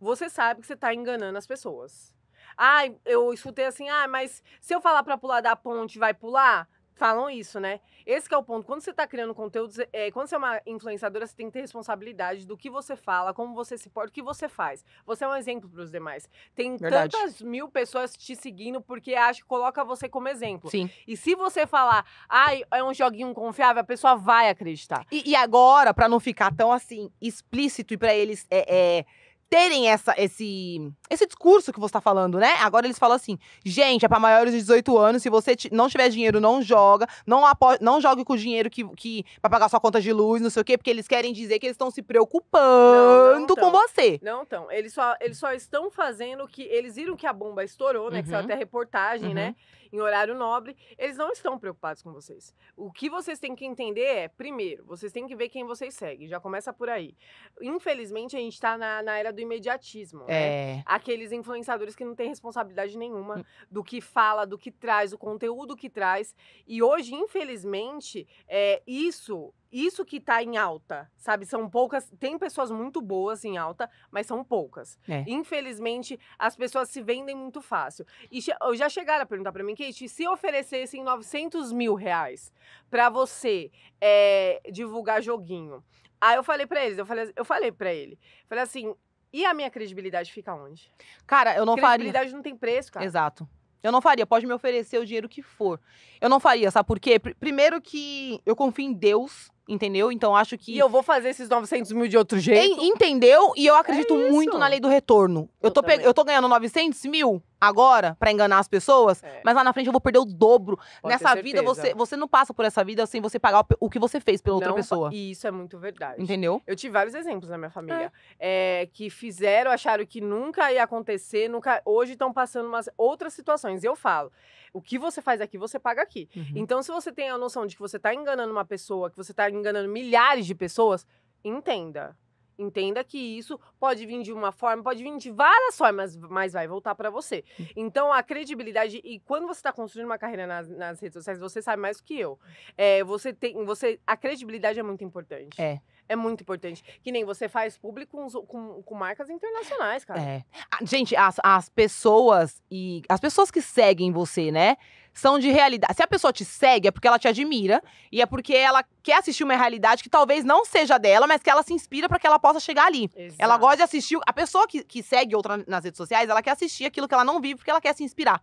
você sabe que você está enganando as pessoas. Ah, eu escutei assim, ah, mas se eu falar para pular da ponte, vai pular? falam isso, né? Esse é o ponto. Quando você está criando conteúdo, é, quando você é uma influenciadora, você tem que ter responsabilidade do que você fala, como você se porta, o que você faz. Você é um exemplo para os demais. Tem Verdade. tantas mil pessoas te seguindo porque acha que coloca você como exemplo. Sim. E se você falar, ai, ah, é um joguinho confiável, a pessoa vai acreditar. E, e agora, para não ficar tão assim explícito e para eles é, é terem essa, esse, esse discurso que você está falando, né? Agora eles falam assim, gente, é para maiores de 18 anos, se você não tiver dinheiro, não joga, não, apo não jogue com o dinheiro que, que para pagar sua conta de luz, não sei o quê, porque eles querem dizer que eles estão se preocupando não, não com você. Não então eles só, eles só estão fazendo que, eles viram que a bomba estourou, né, uhum. que saiu uhum. até reportagem, né? uhum. né? em horário nobre, eles não estão preocupados com vocês. O que vocês têm que entender é, primeiro, vocês têm que ver quem vocês seguem, já começa por aí. Infelizmente, a gente está na, na era do imediatismo, né? é. né? Aqueles influenciadores que não têm responsabilidade nenhuma hum. do que fala, do que traz, do conteúdo que traz. E hoje, infelizmente, é, isso isso que tá em alta, sabe? São poucas. Tem pessoas muito boas em alta, mas são poucas. É. Infelizmente, as pessoas se vendem muito fácil. E oh, já chegaram a perguntar para mim, Kate, se oferecessem 900 mil reais para você é, divulgar joguinho. Aí eu falei para eles, eu falei, eu falei para ele, falei assim. E a minha credibilidade fica onde? Cara, eu não credibilidade faria. Credibilidade não tem preço, cara. Exato. Eu não faria. Pode me oferecer o dinheiro que for. Eu não faria, sabe por quê? Pr primeiro que eu confio em Deus entendeu? Então acho que. E eu vou fazer esses 900 mil de outro jeito. En entendeu? E eu é acredito é muito na lei do retorno. Eu, eu, tô, eu tô ganhando 900 mil agora para enganar as pessoas, é. mas lá na frente eu vou perder o dobro. Pode Nessa vida, você, você não passa por essa vida sem você pagar o, o que você fez pela não, outra pessoa. E isso é muito verdade. Entendeu? Eu tive vários exemplos na minha família é. É, que fizeram, acharam que nunca ia acontecer, nunca. Hoje estão passando umas outras situações. Eu falo. O que você faz aqui, você paga aqui. Uhum. Então, se você tem a noção de que você está enganando uma pessoa, que você está enganando milhares de pessoas, entenda. Entenda que isso pode vir de uma forma, pode vir de várias formas, mas vai voltar para você. Hum. Então, a credibilidade, e quando você está construindo uma carreira nas, nas, redes sociais, você sabe mais do que eu. Hum. É, você tem, você, a credibilidade é muito importante. É. É muito importante. Que nem você faz público com, com, com marcas internacionais, cara. É. Ah, gente, as, as pessoas e. As pessoas que seguem você, né? São de realidade. Se a pessoa te segue, é porque ela te admira e é porque ela quer assistir uma realidade que talvez não seja dela, mas que ela se inspira para que ela possa chegar ali. Exato. Ela gosta de assistir. A pessoa que, que segue outra nas redes sociais, ela quer assistir aquilo que ela não vive porque ela quer se inspirar.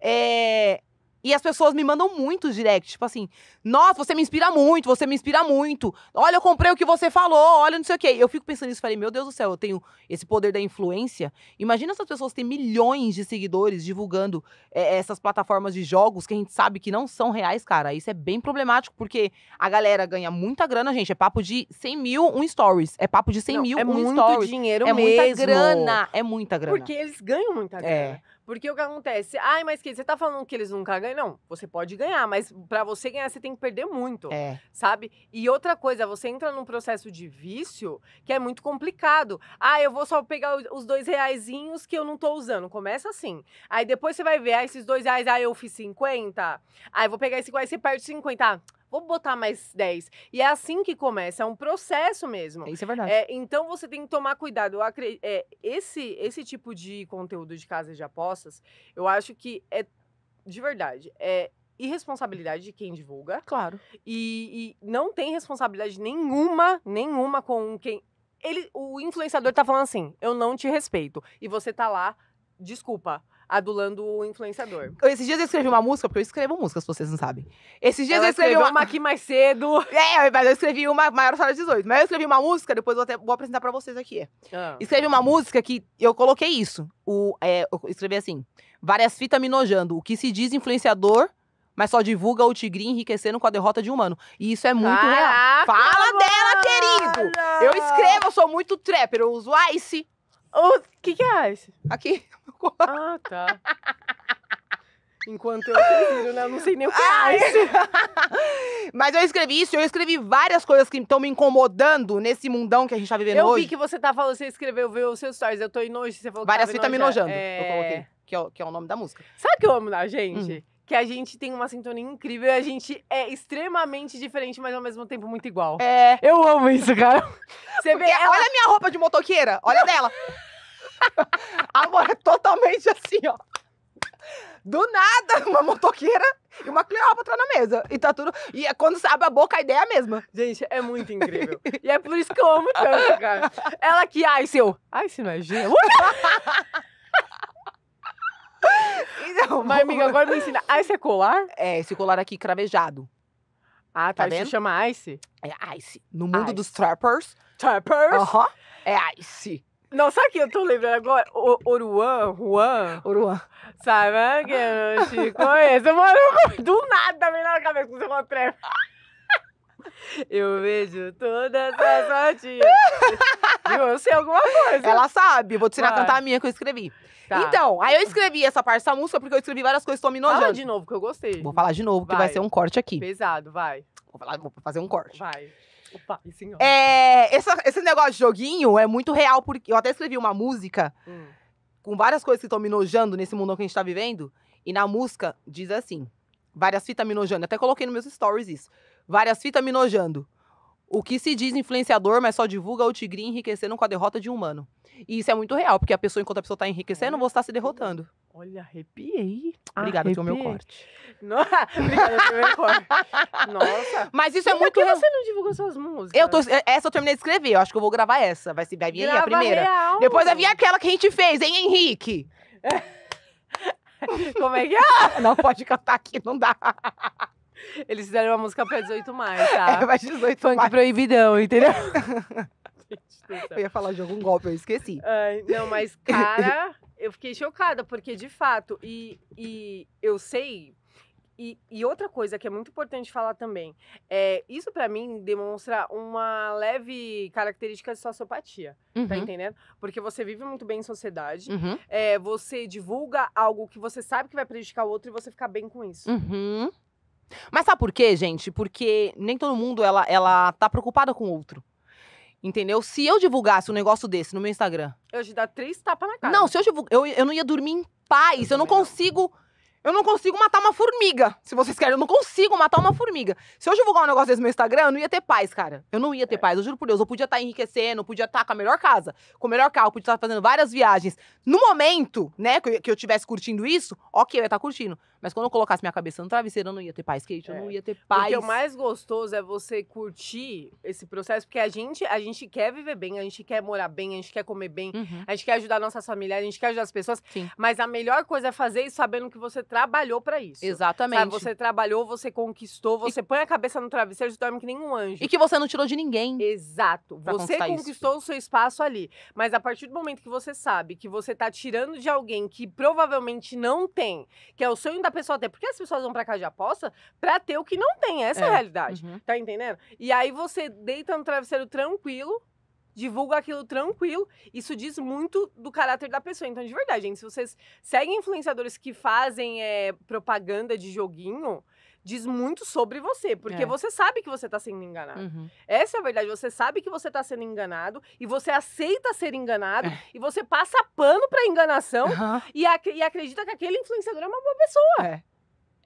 É, e as pessoas me mandam muitos directs, tipo assim, nossa, você me inspira muito, você me inspira muito. Olha, eu comprei o que você falou, olha, não sei o quê. Eu fico pensando nisso, falei, meu Deus do céu, eu tenho esse poder da influência. Imagina essas pessoas têm milhões de seguidores divulgando é, essas plataformas de jogos que a gente sabe que não são reais, cara. Isso é bem problemático, porque a galera ganha muita grana, gente. É papo de 100 mil um stories. É papo de 100 não, mil é um stories. É muito dinheiro é mesmo. É muita grana, é muita grana. Porque eles ganham muita é. grana. É. Porque o que acontece? Ai, mas que você tá falando que eles nunca ganham? Não, você pode ganhar, mas para você ganhar, você tem que perder muito. É. Sabe? E outra coisa, você entra num processo de vício que é muito complicado. Ah, eu vou só pegar os dois reaisinhos que eu não tô usando. Começa assim. Aí depois você vai ver, ah, esses dois reais, ah, eu fiz 50. Aí ah, vou pegar esse aí você perde 50. Ah, vou botar mais 10. E é assim que começa, é um processo mesmo. Isso é verdade. É, então você tem que tomar cuidado. Eu acredito, é, esse, esse tipo de conteúdo de casas de apostas, eu acho que é de verdade. É irresponsabilidade de quem divulga. Claro. E, e não tem responsabilidade nenhuma, nenhuma com quem. Ele, o influenciador tá falando assim: eu não te respeito. E você tá lá, desculpa adulando o influenciador. Esses dias eu escrevi uma música, porque eu escrevo músicas, se vocês não sabem. Esses dias Ela eu escrevi uma... uma... aqui mais cedo. É, mas eu escrevi uma maior sala de 18. Mas eu escrevi uma música, depois eu até vou apresentar pra vocês aqui. Ah. Escrevi uma música que eu coloquei isso. O, é, eu escrevi assim: várias fitas me nojando. O que se diz influenciador mas só divulga o tigre enriquecendo com a derrota de um humano. E isso é muito Caraca, real. Fala mano. dela, querido! Eu escrevo, eu sou muito trapper, eu uso Ice. O que, que é Ice? Aqui. Ah, tá. Enquanto eu prefiro, né? não sei nem o que é isso. Mas eu escrevi isso, eu escrevi várias coisas que estão me incomodando nesse mundão que a gente tá vivendo eu hoje. Eu vi que você tá falando, você escreveu, viu os seus stories, eu tô enojo, você falou Várias fitas me enojando, é... eu coloquei, que é, que é o nome da música. Sabe o que eu amo na gente? Hum que a gente tem uma sintonia incrível e a gente é extremamente diferente, mas ao mesmo tempo muito igual. É. Eu amo isso, cara. Você vê ela... Olha a minha roupa de motoqueira, olha dela. Agora, é totalmente assim, ó. Do nada, uma motoqueira e uma Cleópatra na mesa. E tá tudo. E é quando você abre a boca, a ideia é a mesma. Gente, é muito incrível. e é por isso que eu amo tanto, cara. Ela que, ai, seu. Ai, se é imagina. Então, Mas, amiga, agora me ensina. Ice é colar? É, esse colar aqui cravejado. Ah, tá. tá vendo? chama Ice? É Ice. No mundo ice. dos trappers. Trappers? Aham. Uh -huh, é Ice. Não, sabe que eu tô lembrando agora? O, Oruan, Juan. Oruan. Sabe? Que eu te conheço. Mano, eu, do nada, me na cabeça com o seu trevo. Eu vejo todas as notinhas. eu sei alguma coisa. Ela sabe, vou te ensinar a cantar a minha que eu escrevi. Tá. Então, aí eu escrevi essa parte dessa música porque eu escrevi várias coisas, tô me nojando. Fala de novo, que eu gostei. Vou falar de novo, vai. que vai ser um corte aqui. Pesado, vai. Vou, falar, vou fazer um corte. Vai senhor. É, essa, esse negócio de joguinho é muito real, porque eu até escrevi uma música hum. com várias coisas que estão me nojando nesse mundo que a gente está vivendo. E na música diz assim: várias fitas me nojando. Até coloquei nos meus stories isso. Várias fitas me nojando. O que se diz influenciador, mas só divulga o tigre enriquecendo com a derrota de um humano. E isso é muito real, porque a pessoa, enquanto a pessoa está enriquecendo, você está se derrotando. Olha, arrepiei. Obrigada, arrepiei. meu corte. No... Obrigada pelo meu corte. Nossa. Mas isso é muito. Por que você não divulgou suas músicas? Eu tô... Eh, essa eu terminei de escrever. Eu acho que eu vou gravar essa. Vai, ser... vai vir Grava a primeira. Real. Depois vai vir aquela que a gente fez, hein, Henrique? Como é que é? Não pode cantar aqui, não dá. Eles fizeram uma música pra 18 mais, tá? É, mas 18 Funk mais. proibidão, entendeu? Eu ia falar de algum golpe, eu esqueci. Ai, não, mas, cara, eu fiquei chocada, porque de fato, e, e eu sei. E, e outra coisa que é muito importante falar também, é, isso para mim demonstra uma leve característica de sociopatia, tá uhum. tá entendendo? Porque você vive muito bem em sociedade, uhum. é, você divulga algo que você sabe que vai prejudicar o outro e você fica bem com isso. Uhum. Mas sabe por quê, gente? Porque nem todo mundo ela, ela tá preocupada com o outro. Entendeu? Se eu divulgasse um negócio desse no meu Instagram. Eu te dar três tapas na cara. Não, se eu divulgasse. Eu, eu não ia dormir em paz. Eu, não consigo. Eu não consigo matar uma formiga. Se vocês querem, eu não consigo matar uma formiga. Se eu divulgar um negócio desse no meu Instagram, eu não ia ter paz, cara. Eu não ia ter é. paz. Eu juro por Deus. Eu podia estar tá enriquecendo, eu podia estar tá com a melhor casa, com o melhor carro, podia estar tá fazendo várias viagens. No momento, né, que eu, estivesse curtindo isso, ok, eu ia estar curtindo. Mas quando eu colocasse minha cabeça no travesseiro, eu não ia ter paz, Kate. Eu é. não ia ter é paz. Porque o mais gostoso é você curtir esse processo, porque a gente, a gente quer viver bem, a gente quer morar bem, a gente quer comer bem, uhum. a gente quer ajudar nossas famílias, a gente quer ajudar as pessoas. Sim. Mas a melhor coisa é fazer isso sabendo que você trabalhou para isso. Exatamente. Sabe? Você trabalhou, você conquistou, você e... põe a cabeça no travesseiro e dorme que nem um anjo. E que você não tirou de ninguém. Exato. Você conquistou isso. o seu espaço ali. Mas a partir do momento que você sabe que você tá tirando de alguém que provavelmente não tem, que é o sonho da pessoa tem. Porque as pessoas vão pra casa de aposta pra ter o que não tem. Essa é, é a realidade. Uhum. Tá entendendo? E aí você deita no travesseiro tranquilo, divulga aquilo tranquilo. Isso diz muito do caráter da pessoa. Então, de verdade, gente, se vocês seguem influenciadores que fazem é, propaganda de joguinho, diz muito sobre você, porque é. você sabe que você está sendo enganado. Uhum. Essa é a verdade, você sabe que você está sendo enganado e você aceita ser enganado é. e você passa pano para enganação uhum. e, ac e, acredita que aquele influenciador é uma boa pessoa. É,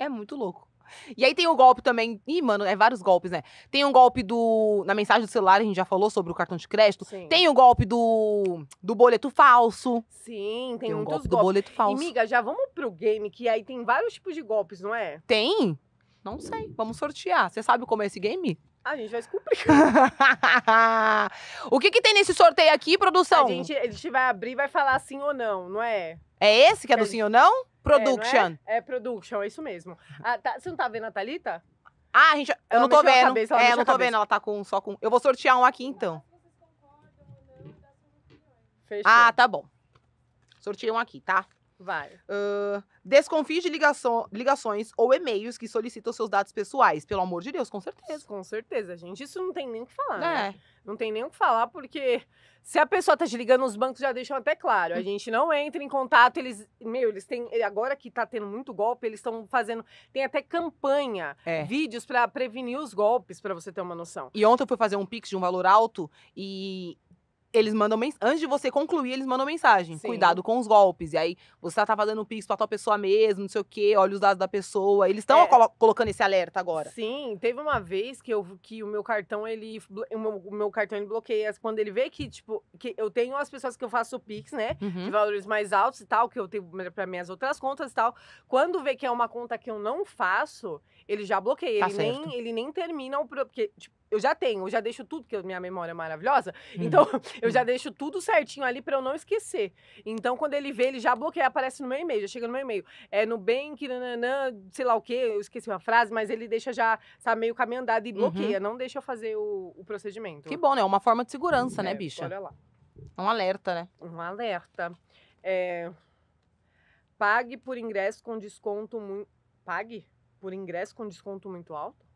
é muito louco. E aí tem o golpe também. Ih, mano, é vários golpes, né? Tem o um golpe do. Na mensagem do celular, a gente já falou sobre o cartão de crédito. Sim. Tem o golpe do. do boleto falso. Sim, tem, tem um golpe golpes. do boleto falso. E, miga, já vamos pro game, que aí tem vários tipos de golpes, não é? Tem? Não sei. Vamos sortear. Você sabe como é esse game? Ah, a gente vai descobrir. o que, que tem nesse sorteio aqui, produção? A gente, a gente vai abrir e vai falar sim ou não, não é? É esse que é do é sim ou não? Production. É, não é? é, production, é isso mesmo. Ah, tá, você não tá vendo a Thalita? Ah, a gente, ela eu não tô vendo. Cabeça, é, eu não tô cabeça. vendo, ela tá com só com. Eu vou sortear um aqui então. Ah, Fechou. Ah, tá bom. Sorteio um aqui, tá? Vai. Uh, desconfie de ligação, ligações ou e-mails que solicitam seus dados pessoais. Pelo amor de Deus, com certeza. Com certeza, gente. Isso não tem nem o que falar, né? é. né? Não tem nem o que falar, porque se a pessoa tá te ligando, os bancos já deixam até claro. A hum. gente não entra em contato, eles. Meu, eles têm. Agora que tá tendo muito golpe, eles estão fazendo. Tem até campanha, é. vídeos para prevenir os golpes, para você ter uma noção. E ontem eu fui fazer um pix de um valor alto e eles mandam mensagem. Antes de você concluir, eles mandam mensagem. Sim. Cuidado com os golpes. E aí, você tá fazendo pix pra tua pessoa mesmo, não sei o quê, olha os dados da pessoa. Eles estão é. colo colocando esse alerta agora. Sim, teve uma vez que, eu, que o meu cartão, ele. O meu, o meu cartão ele bloqueia. Quando ele vê que, tipo, que eu tenho as pessoas que eu faço pix, né? Uhum. De valores mais altos e tal, que eu tenho para minhas outras contas e tal. Quando vê que é uma conta que eu não faço, ele já bloqueia. Tá ele, certo. nem, ele nem termina o. Porque, tipo, eu já tenho, eu já deixo tudo, porque minha memória é maravilhosa. Hum. Então, eu já hum. deixo tudo certinho ali para eu não esquecer. Então, quando ele vê, ele já bloqueia, aparece no meu e-mail, já chega no meu e-mail. É bank, nananã, sei lá o quê, eu esqueci uma frase, mas ele deixa já, sabe, meio caminho andado e uhum. bloqueia, uhum. não deixa eu fazer o, o, procedimento. Que bom, né? É uma forma de segurança, né, é, né, bicha? Olha lá. É um alerta, né? Um alerta. É... Pague por ingresso com desconto muito. Pague por ingresso com desconto muito alto?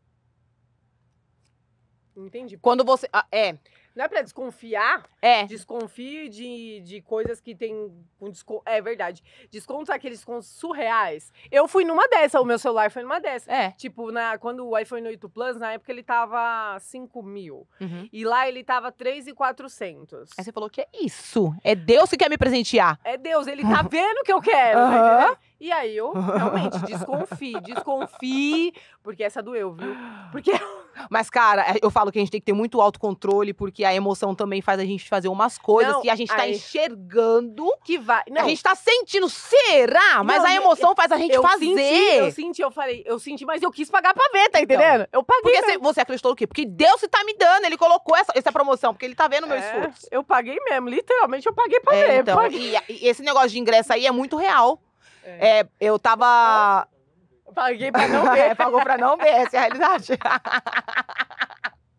Entendi. Quando você. Ah, é. Não é pra desconfiar. É. Desconfie de, de coisas que tem um desco É verdade. Descontos aqueles descontos surreais. Eu fui numa dessa, o meu celular foi numa dessa. É. Tipo, na, quando o iPhone 8 Plus, na época ele tava 5 mil. Uhum. E lá ele tava 3,400. Aí você falou que é isso. É Deus que quer me presentear. É Deus, ele tá vendo que eu quero. Uhum. E aí eu realmente desconfie, desconfie, porque essa doeu, viu? Porque. Mas, cara, é, eu falo que a gente tem que ter muito autocontrole, porque a emoção também faz a gente fazer umas coisas não, que a gente tá aí... enxergando. Que vai. Não. A gente tá sentindo, será? Mas não, a emoção eu, faz a gente eu fazer. Senti, eu senti, eu falei, eu senti, mas eu quis pagar pra ver, tá então, entendendo? eu paguei. Porque mesmo. você acreditou o quê? Porque Deus se tá me dando, ele colocou essa, essa é promoção, porque ele tá vendo é, meu esforço. Eu paguei mesmo, literalmente eu paguei pra é, ver. Então, e, e esse negócio de ingresso aí é muito real. É. é. eu tava. Paguei pra não ver. É, pagou pra não ver, essa é a realidade.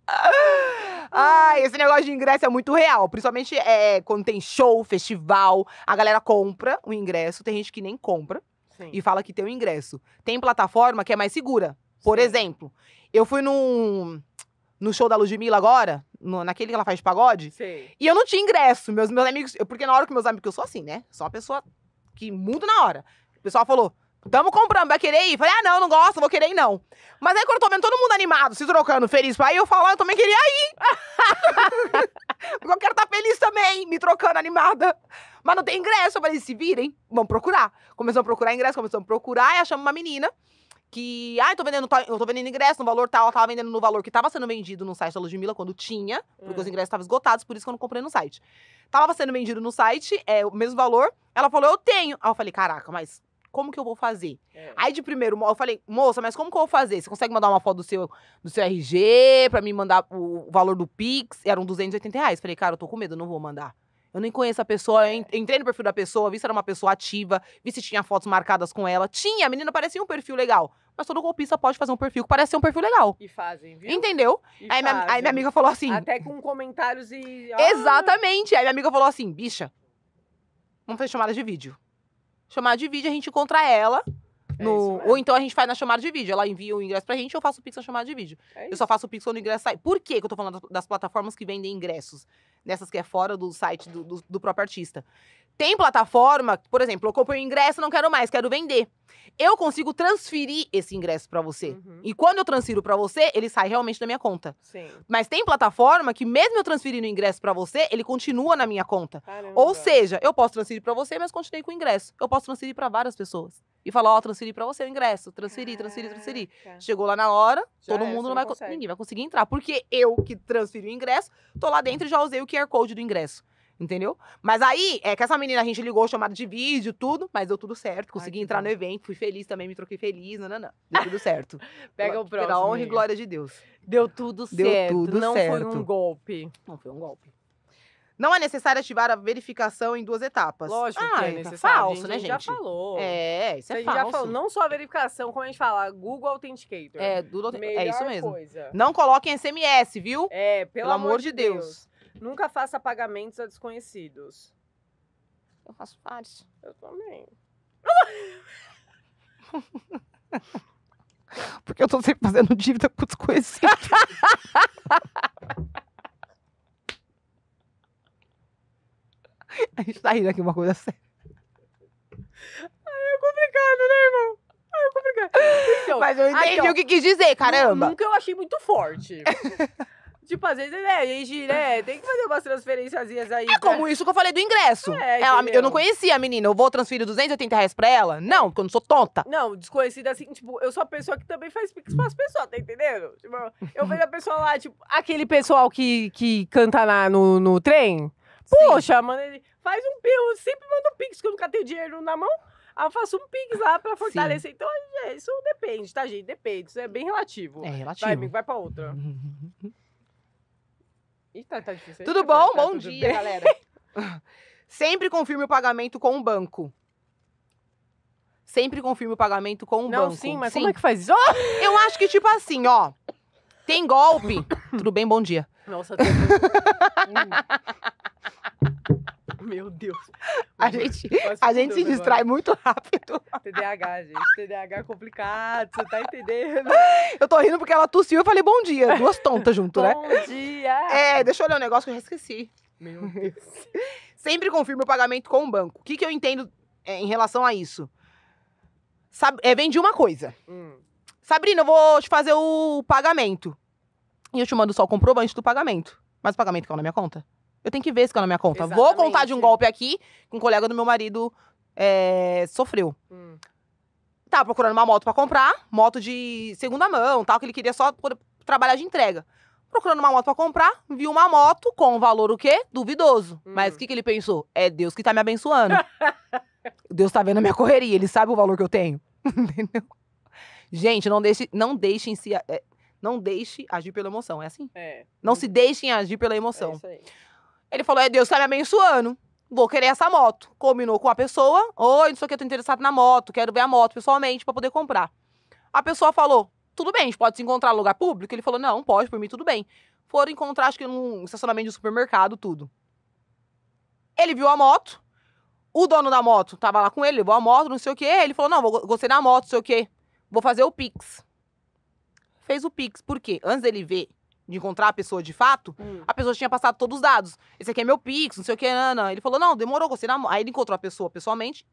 Ai, esse negócio de ingresso é muito real. Principalmente é, quando tem show, festival. A galera compra o ingresso. Tem gente que nem compra Sim. e fala que tem o ingresso. Tem plataforma que é mais segura. Por Sim. exemplo, eu fui num no show da Ludmilla agora, no, naquele que ela faz de pagode. Sim. E eu não tinha ingresso. Meus, meus amigos. porque na hora que meus amigos. Eu sou assim, né? Sou uma pessoa que muda na hora. O pessoal falou, tamo comprando, vai querer ir? Falei, ah, não, não gosto, vou querer ir, não. Mas aí quando eu tô vendo todo mundo animado, se trocando, feliz pra ir, eu falo, ah, eu também queria ir. eu quero estar tá feliz também, me trocando, animada. Mas não tem ingresso. Eu falei, se virem, vamos procurar. Começamos a procurar ingresso, começamos a procurar, e achamos uma menina que, ah, eu tô vendendo, eu tô vendendo ingresso no valor tal, ela tava vendendo no valor que tava sendo vendido no site da Ludmilla quando tinha, porque é. os ingressos estavam esgotados, por isso que eu não comprei no site. Tava sendo vendido no site, é o mesmo valor. Ela falou, eu tenho. Aí eu falei, caraca, mas como que eu vou fazer? É. Aí de primeiro, eu falei, moça, mas como que eu vou fazer? Você consegue mandar uma foto do seu, do seu RG pra me mandar o valor do Pix? E eram 280 reais. Falei, cara, eu tô com medo, não vou mandar. Eu nem conheço a pessoa, eu entrei no perfil da pessoa, vi se era uma pessoa ativa, vi se tinha fotos marcadas com ela. Tinha, a menina parecia um perfil legal. Mas todo golpista pode fazer um perfil que parece ser um perfil legal. E fazem, viu? Entendeu? aí, minha, aí minha amiga falou assim. Até com comentários e. Exatamente! Aí minha amiga falou assim: bicha, vamos fazer chamada de vídeo. Chamada de vídeo, a gente encontra ela é no, é ou então a gente faz na chamada de vídeo. Ela envia o ingresso pra gente, eu faço o Pix na chamada de vídeo. É eu só faço o Pix quando o ingresso sai. Por que, que eu tô falando das plataformas que vendem ingressos? nessas que é fora do site do, do, do próprio artista. Tem plataforma, por exemplo, eu comprei um ingresso, não quero mais, quero vender. Eu consigo transferir esse ingresso para você. Uhum. E quando eu transfiro para você, ele sai realmente da minha conta. Sim. Mas tem plataforma que mesmo eu transferindo o ingresso para você, ele continua na minha conta. Caramba. Ou seja, eu posso transferir para você, mas continuei com o ingresso. Eu posso transferir para várias pessoas e falar, ó, oh, transferi pra você o ingresso, transferi, transferi, transferi. Caraca. Chegou lá na hora, já todo é, mundo não vai, não ninguém vai conseguir entrar, porque eu que transferi o ingresso, tô lá dentro e já usei o QR Code do ingresso. Entendeu? Mas aí, é que essa menina a gente ligou, chamada de vídeo, tudo, mas deu tudo certo. Consegui Ai, entrar bom. no evento, fui feliz também, me troquei feliz, não não não, Deu tudo certo. Pega o próximo. Pela honra e glória de Deus. Deu tudo deu certo. Tudo não certo. foi um golpe. Não foi um golpe. Não é necessário ativar a verificação em duas etapas. Lógico é ah, que é necessário. Falso, gente, né, é, é gente? já falou. É, isso é falso. Já falou. Não só a verificação, como a gente fala, Google Authenticator. É, Google Authenticator. É isso mesmo. Coisa. Não coloquem SMS, viu? É, pelo, pelo amor, amor, de Deus. Deus. Nunca faça pagamentos a desconhecidos. Eu faço vários. Eu também. Porque eu tô sempre fazendo dívida com desconhecidos. A gente tá rindo aqui uma coisa séria. Ai, é complicado, né, irmão? Ai, é complicado. Então, Mas eu entendi aí, o que quis dizer, caramba. Nunca eu achei muito forte. Tipo, às vezes, né, a gente, né, tem que fazer umas transferências aí. É né? como isso que eu falei do ingresso. É, ela, é, eu não conhecia a menina, eu vou transferir 280 reais pra ela? Não, porque eu não sou tonta. Não, desconhecida assim, tipo, eu sou a pessoa que também faz pix pras pessoas, tá entendendo? Tipo, eu vejo a pessoa lá, tipo, aquele pessoal que, que canta lá no, no trem. Poxa, Sim. mano, ele faz um pix, sempre manda um pix, que eu nunca tenho dinheiro na mão. eu faço um pix lá pra fortalecer. Sim. Então, é, isso depende, tá, gente? Depende. Isso é bem relativo. É relativo. Vai, amigo, vai pra outra. Eita, então, tá difícil. Tudo bom? Tá, bom tudo dia, bem? galera. Sempre confirme o pagamento com o banco. Sempre confirme o pagamento com o Não, banco. Não, sim, mas sim. como é que faz isso? Eu acho que, tipo assim, ó. Tem golpe. tudo bem, bom dia. Nossa, tô... Hum. Meu Deus. A gente, a gente se agora. distrai muito rápido. TDAH, gente. TDAH é complicado, você tá entendendo? Eu tô rindo porque ela tossiu e falei bom dia. Duas tontas junto, bom né? Bom dia! É, deixa eu olhar um negócio que eu já esqueci. Meu Deus. Sempre confirma o pagamento com o banco. O que, que eu entendo é, em relação a isso? Sab é, vende uma coisa. Hum. Sabrina, eu vou te fazer o pagamento. E eu te mando só o comprovante do pagamento. Mas o pagamento caiu na minha conta. Eu tenho que ver isso na minha conta. Exatamente. Vou contar de um golpe aqui que um colega do meu marido é, sofreu. Hum. Tava procurando uma moto para comprar, moto de segunda mão, tal, que ele queria só trabalhar de entrega. Procurando uma moto para comprar, viu uma moto com um valor o quê? Duvidoso. Hum. Mas o que, que ele pensou? É Deus que tá me abençoando. Deus tá vendo a minha correria, ele sabe o valor que eu tenho. Entendeu? Gente, não deixe, não deixem se, é, não deixe agir pela emoção, é assim? É. Não se deixem agir pela emoção. É isso aí. Ele falou: é, Deus tá me abençoando. Vou querer essa moto. Combinou com a pessoa. Oi, não sei o que, eu tô interessado na moto, quero ver a moto pessoalmente para poder comprar. A pessoa falou: tudo bem, a gente pode se encontrar no lugar público? Ele falou: não, pode, por mim, tudo bem. Foram encontrar, acho que num estacionamento de supermercado, tudo. Ele viu a moto, o dono da moto tava lá com ele, levou a moto, não sei o que. Ele falou: não, vou, gostei da moto, não sei o que. Vou fazer o Pix. Fez o Pix, por quê? Antes dele ver de encontrar a pessoa de fato, hum. a pessoa tinha passado todos os dados. Esse aqui é meu Pix, não sei o que, Ana. Ele falou: não, demorou, gostei da moto. Aí ele encontrou a pessoa pessoalmente.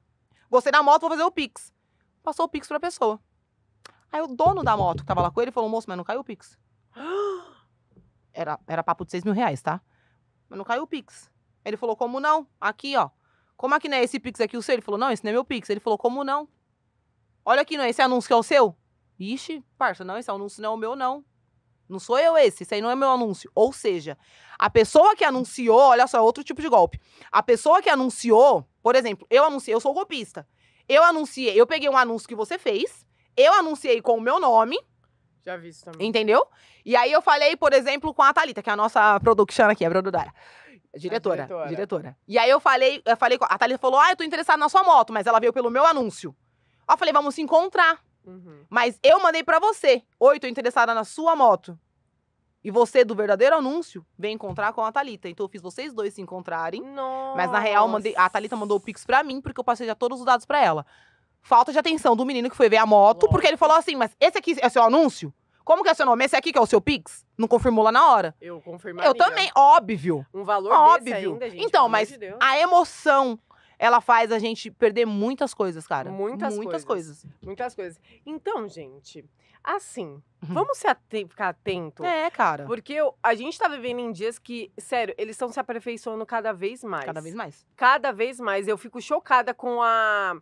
Gostei da moto, vou fazer o Pix. Passou o Pix pra pessoa. Aí o dono da moto que tava lá com ele falou: moço, mas não caiu o Pix. Era, era papo de seis mil reais, tá? Mas não caiu o Pix. Ele falou: como não? Aqui, ó. Como é que não é esse Pix aqui o seu? Ele falou: não, esse não é meu Pix. Ele falou: como não? Olha aqui, não é esse anúncio que é o seu? Ixi, parça, não, esse anúncio não é o meu, não. Não sou eu esse, isso aí não é meu anúncio. Ou seja, a pessoa que anunciou, olha só, outro tipo de golpe. A pessoa que anunciou, por exemplo, eu anunciei, eu sou golpista. Eu anunciei, eu peguei um anúncio que você fez, eu anunciei com o meu nome. Já vi isso também. Entendeu? E aí eu falei, por exemplo, com a Thalita, que é a nossa production aqui, é a produtora. Diretora, diretora, diretora. E aí eu falei, eu falei, a Thalita falou: "Ah, eu tô interessada na sua moto", mas ela veio pelo meu anúncio. Aí eu falei: "Vamos se encontrar". Uhum. Mas eu mandei para você. Oi, tô interessada na sua moto. E você, do verdadeiro anúncio, vem encontrar com a Thalita. Então eu fiz vocês dois se encontrarem. Nossa. Mas na real, mandei, a Thalita mandou o Pix pra mim, porque eu passei já todos os dados para ela. Falta de atenção do menino que foi ver a moto, Nossa. porque ele falou assim: mas esse aqui é seu anúncio? Como que é seu nome? Esse aqui que é o seu Pix? Não confirmou lá na hora? Eu confirmaria. Eu também, óbvio. Um valor óbvio. Ainda, gente, então, mas de a emoção, ela faz a gente perder muitas coisas, cara. Muitas, muitas coisas. coisas. Muitas coisas. Então, gente, assim, uhum. vamos se ficar atento. É, cara. Porque eu, a gente tá vivendo em dias que, sério, eles estão se aperfeiçoando cada vez mais. Cada vez mais. Cada vez mais. Eu fico chocada com a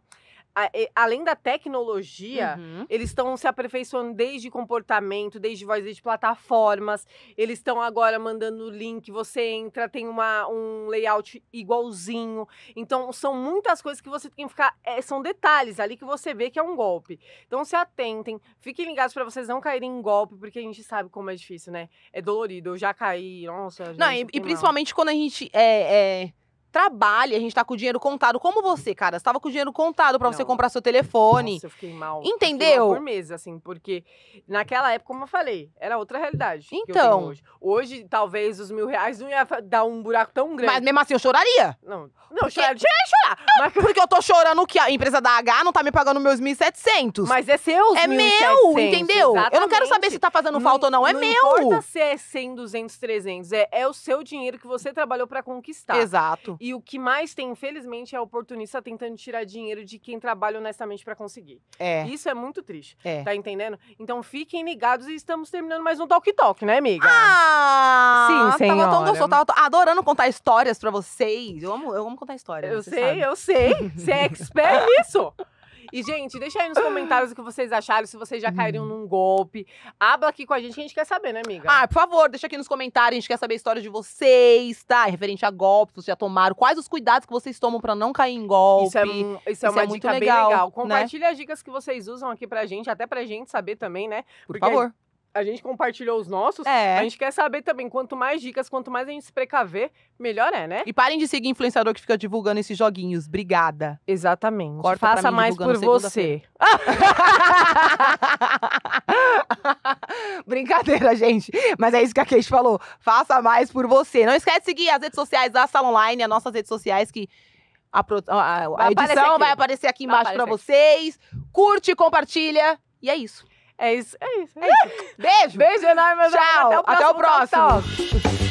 além da tecnologia, uhum. eles estão se aperfeiçoando desde comportamento, desde voz, desde plataformas. Eles estão agora mandando o link, você entra, tem uma, um layout igualzinho. Então, são muitas coisas que você tem que ficar. É, são detalhes ali que você vê que é um golpe. Então, se atentem, fiquem ligados para vocês não caírem em golpe, porque a gente sabe como é difícil, né? É dolorido. Eu já caí, nossa. Gente, não, e, e principalmente quando a gente. É, é trabalhe, a gente tá com o dinheiro contado. Como você, cara? Você tava com o dinheiro contado para você comprar seu telefone. Nossa, eu fiquei mal. Entendeu? Fiquei mal por meses, assim, porque naquela época, como eu falei, era outra realidade. Então. hoje. hoje, talvez os mil reais não ia dar um buraco tão grande. Mas mesmo assim, eu choraria. Não, não, porque... chorar, chorar. Mas... Porque eu tô chorando que a empresa da H não tá me pagando meus 1.700. Mas é seu, É 1, meu, 700, entendeu? Exatamente. Eu não quero saber se tá fazendo falta ou não, é não meu. Não importa se é 100, 200, 300, é, é o seu dinheiro que você trabalhou para conquistar. Exato. E o que mais tem, infelizmente, é oportunista tentando tirar dinheiro de quem trabalha honestamente para conseguir. É. Isso é muito triste. É. Tá entendendo? Então fiquem ligados e estamos terminando mais um Talk Talk, né, amiga? Ah! Sim, senhora. Tava tão gostoso, tava adorando contar histórias para vocês. Eu amo, eu amo contar histórias. Eu sei, sabe. eu sei. Você é expert nisso. E, gente, deixa aí nos comentários o que vocês acharam, se vocês já caíram hum. num golpe. Abra aqui com a gente, que a gente quer saber, né, amiga? Ah, por favor, deixa aqui nos comentários, a gente quer saber a história de vocês, tá? Referente a golpes, vocês já tomaram, quais os cuidados que vocês tomam pra não cair em golpe. Isso é, um, isso é isso é uma é dica legal, bem legal. Né? Compartilha né? as dicas que vocês usam aqui pra gente, até pra gente saber também, né? Por Porque favor. A a gente compartilhou os nossos. É. A gente quer saber também, quanto mais dicas, quanto mais a gente se precaver, melhor é, né? E parem de seguir influenciador que fica divulgando esses joguinhos. Obrigada. Exatamente. Corta Faça mim, mais por você. Brincadeira, gente. Mas é isso que a Kate falou. Faça mais por você. Não esquece de seguir as redes sociais da Sala Online, as nossas redes sociais que a, pro... a, a vai edição aparecer vai aparecer aqui embaixo para vocês. Curte, compartilha. E é isso. É isso, é isso. É isso. Beijo. Beijo enorme, meus Tchau. Até o próximo. Até o próximo.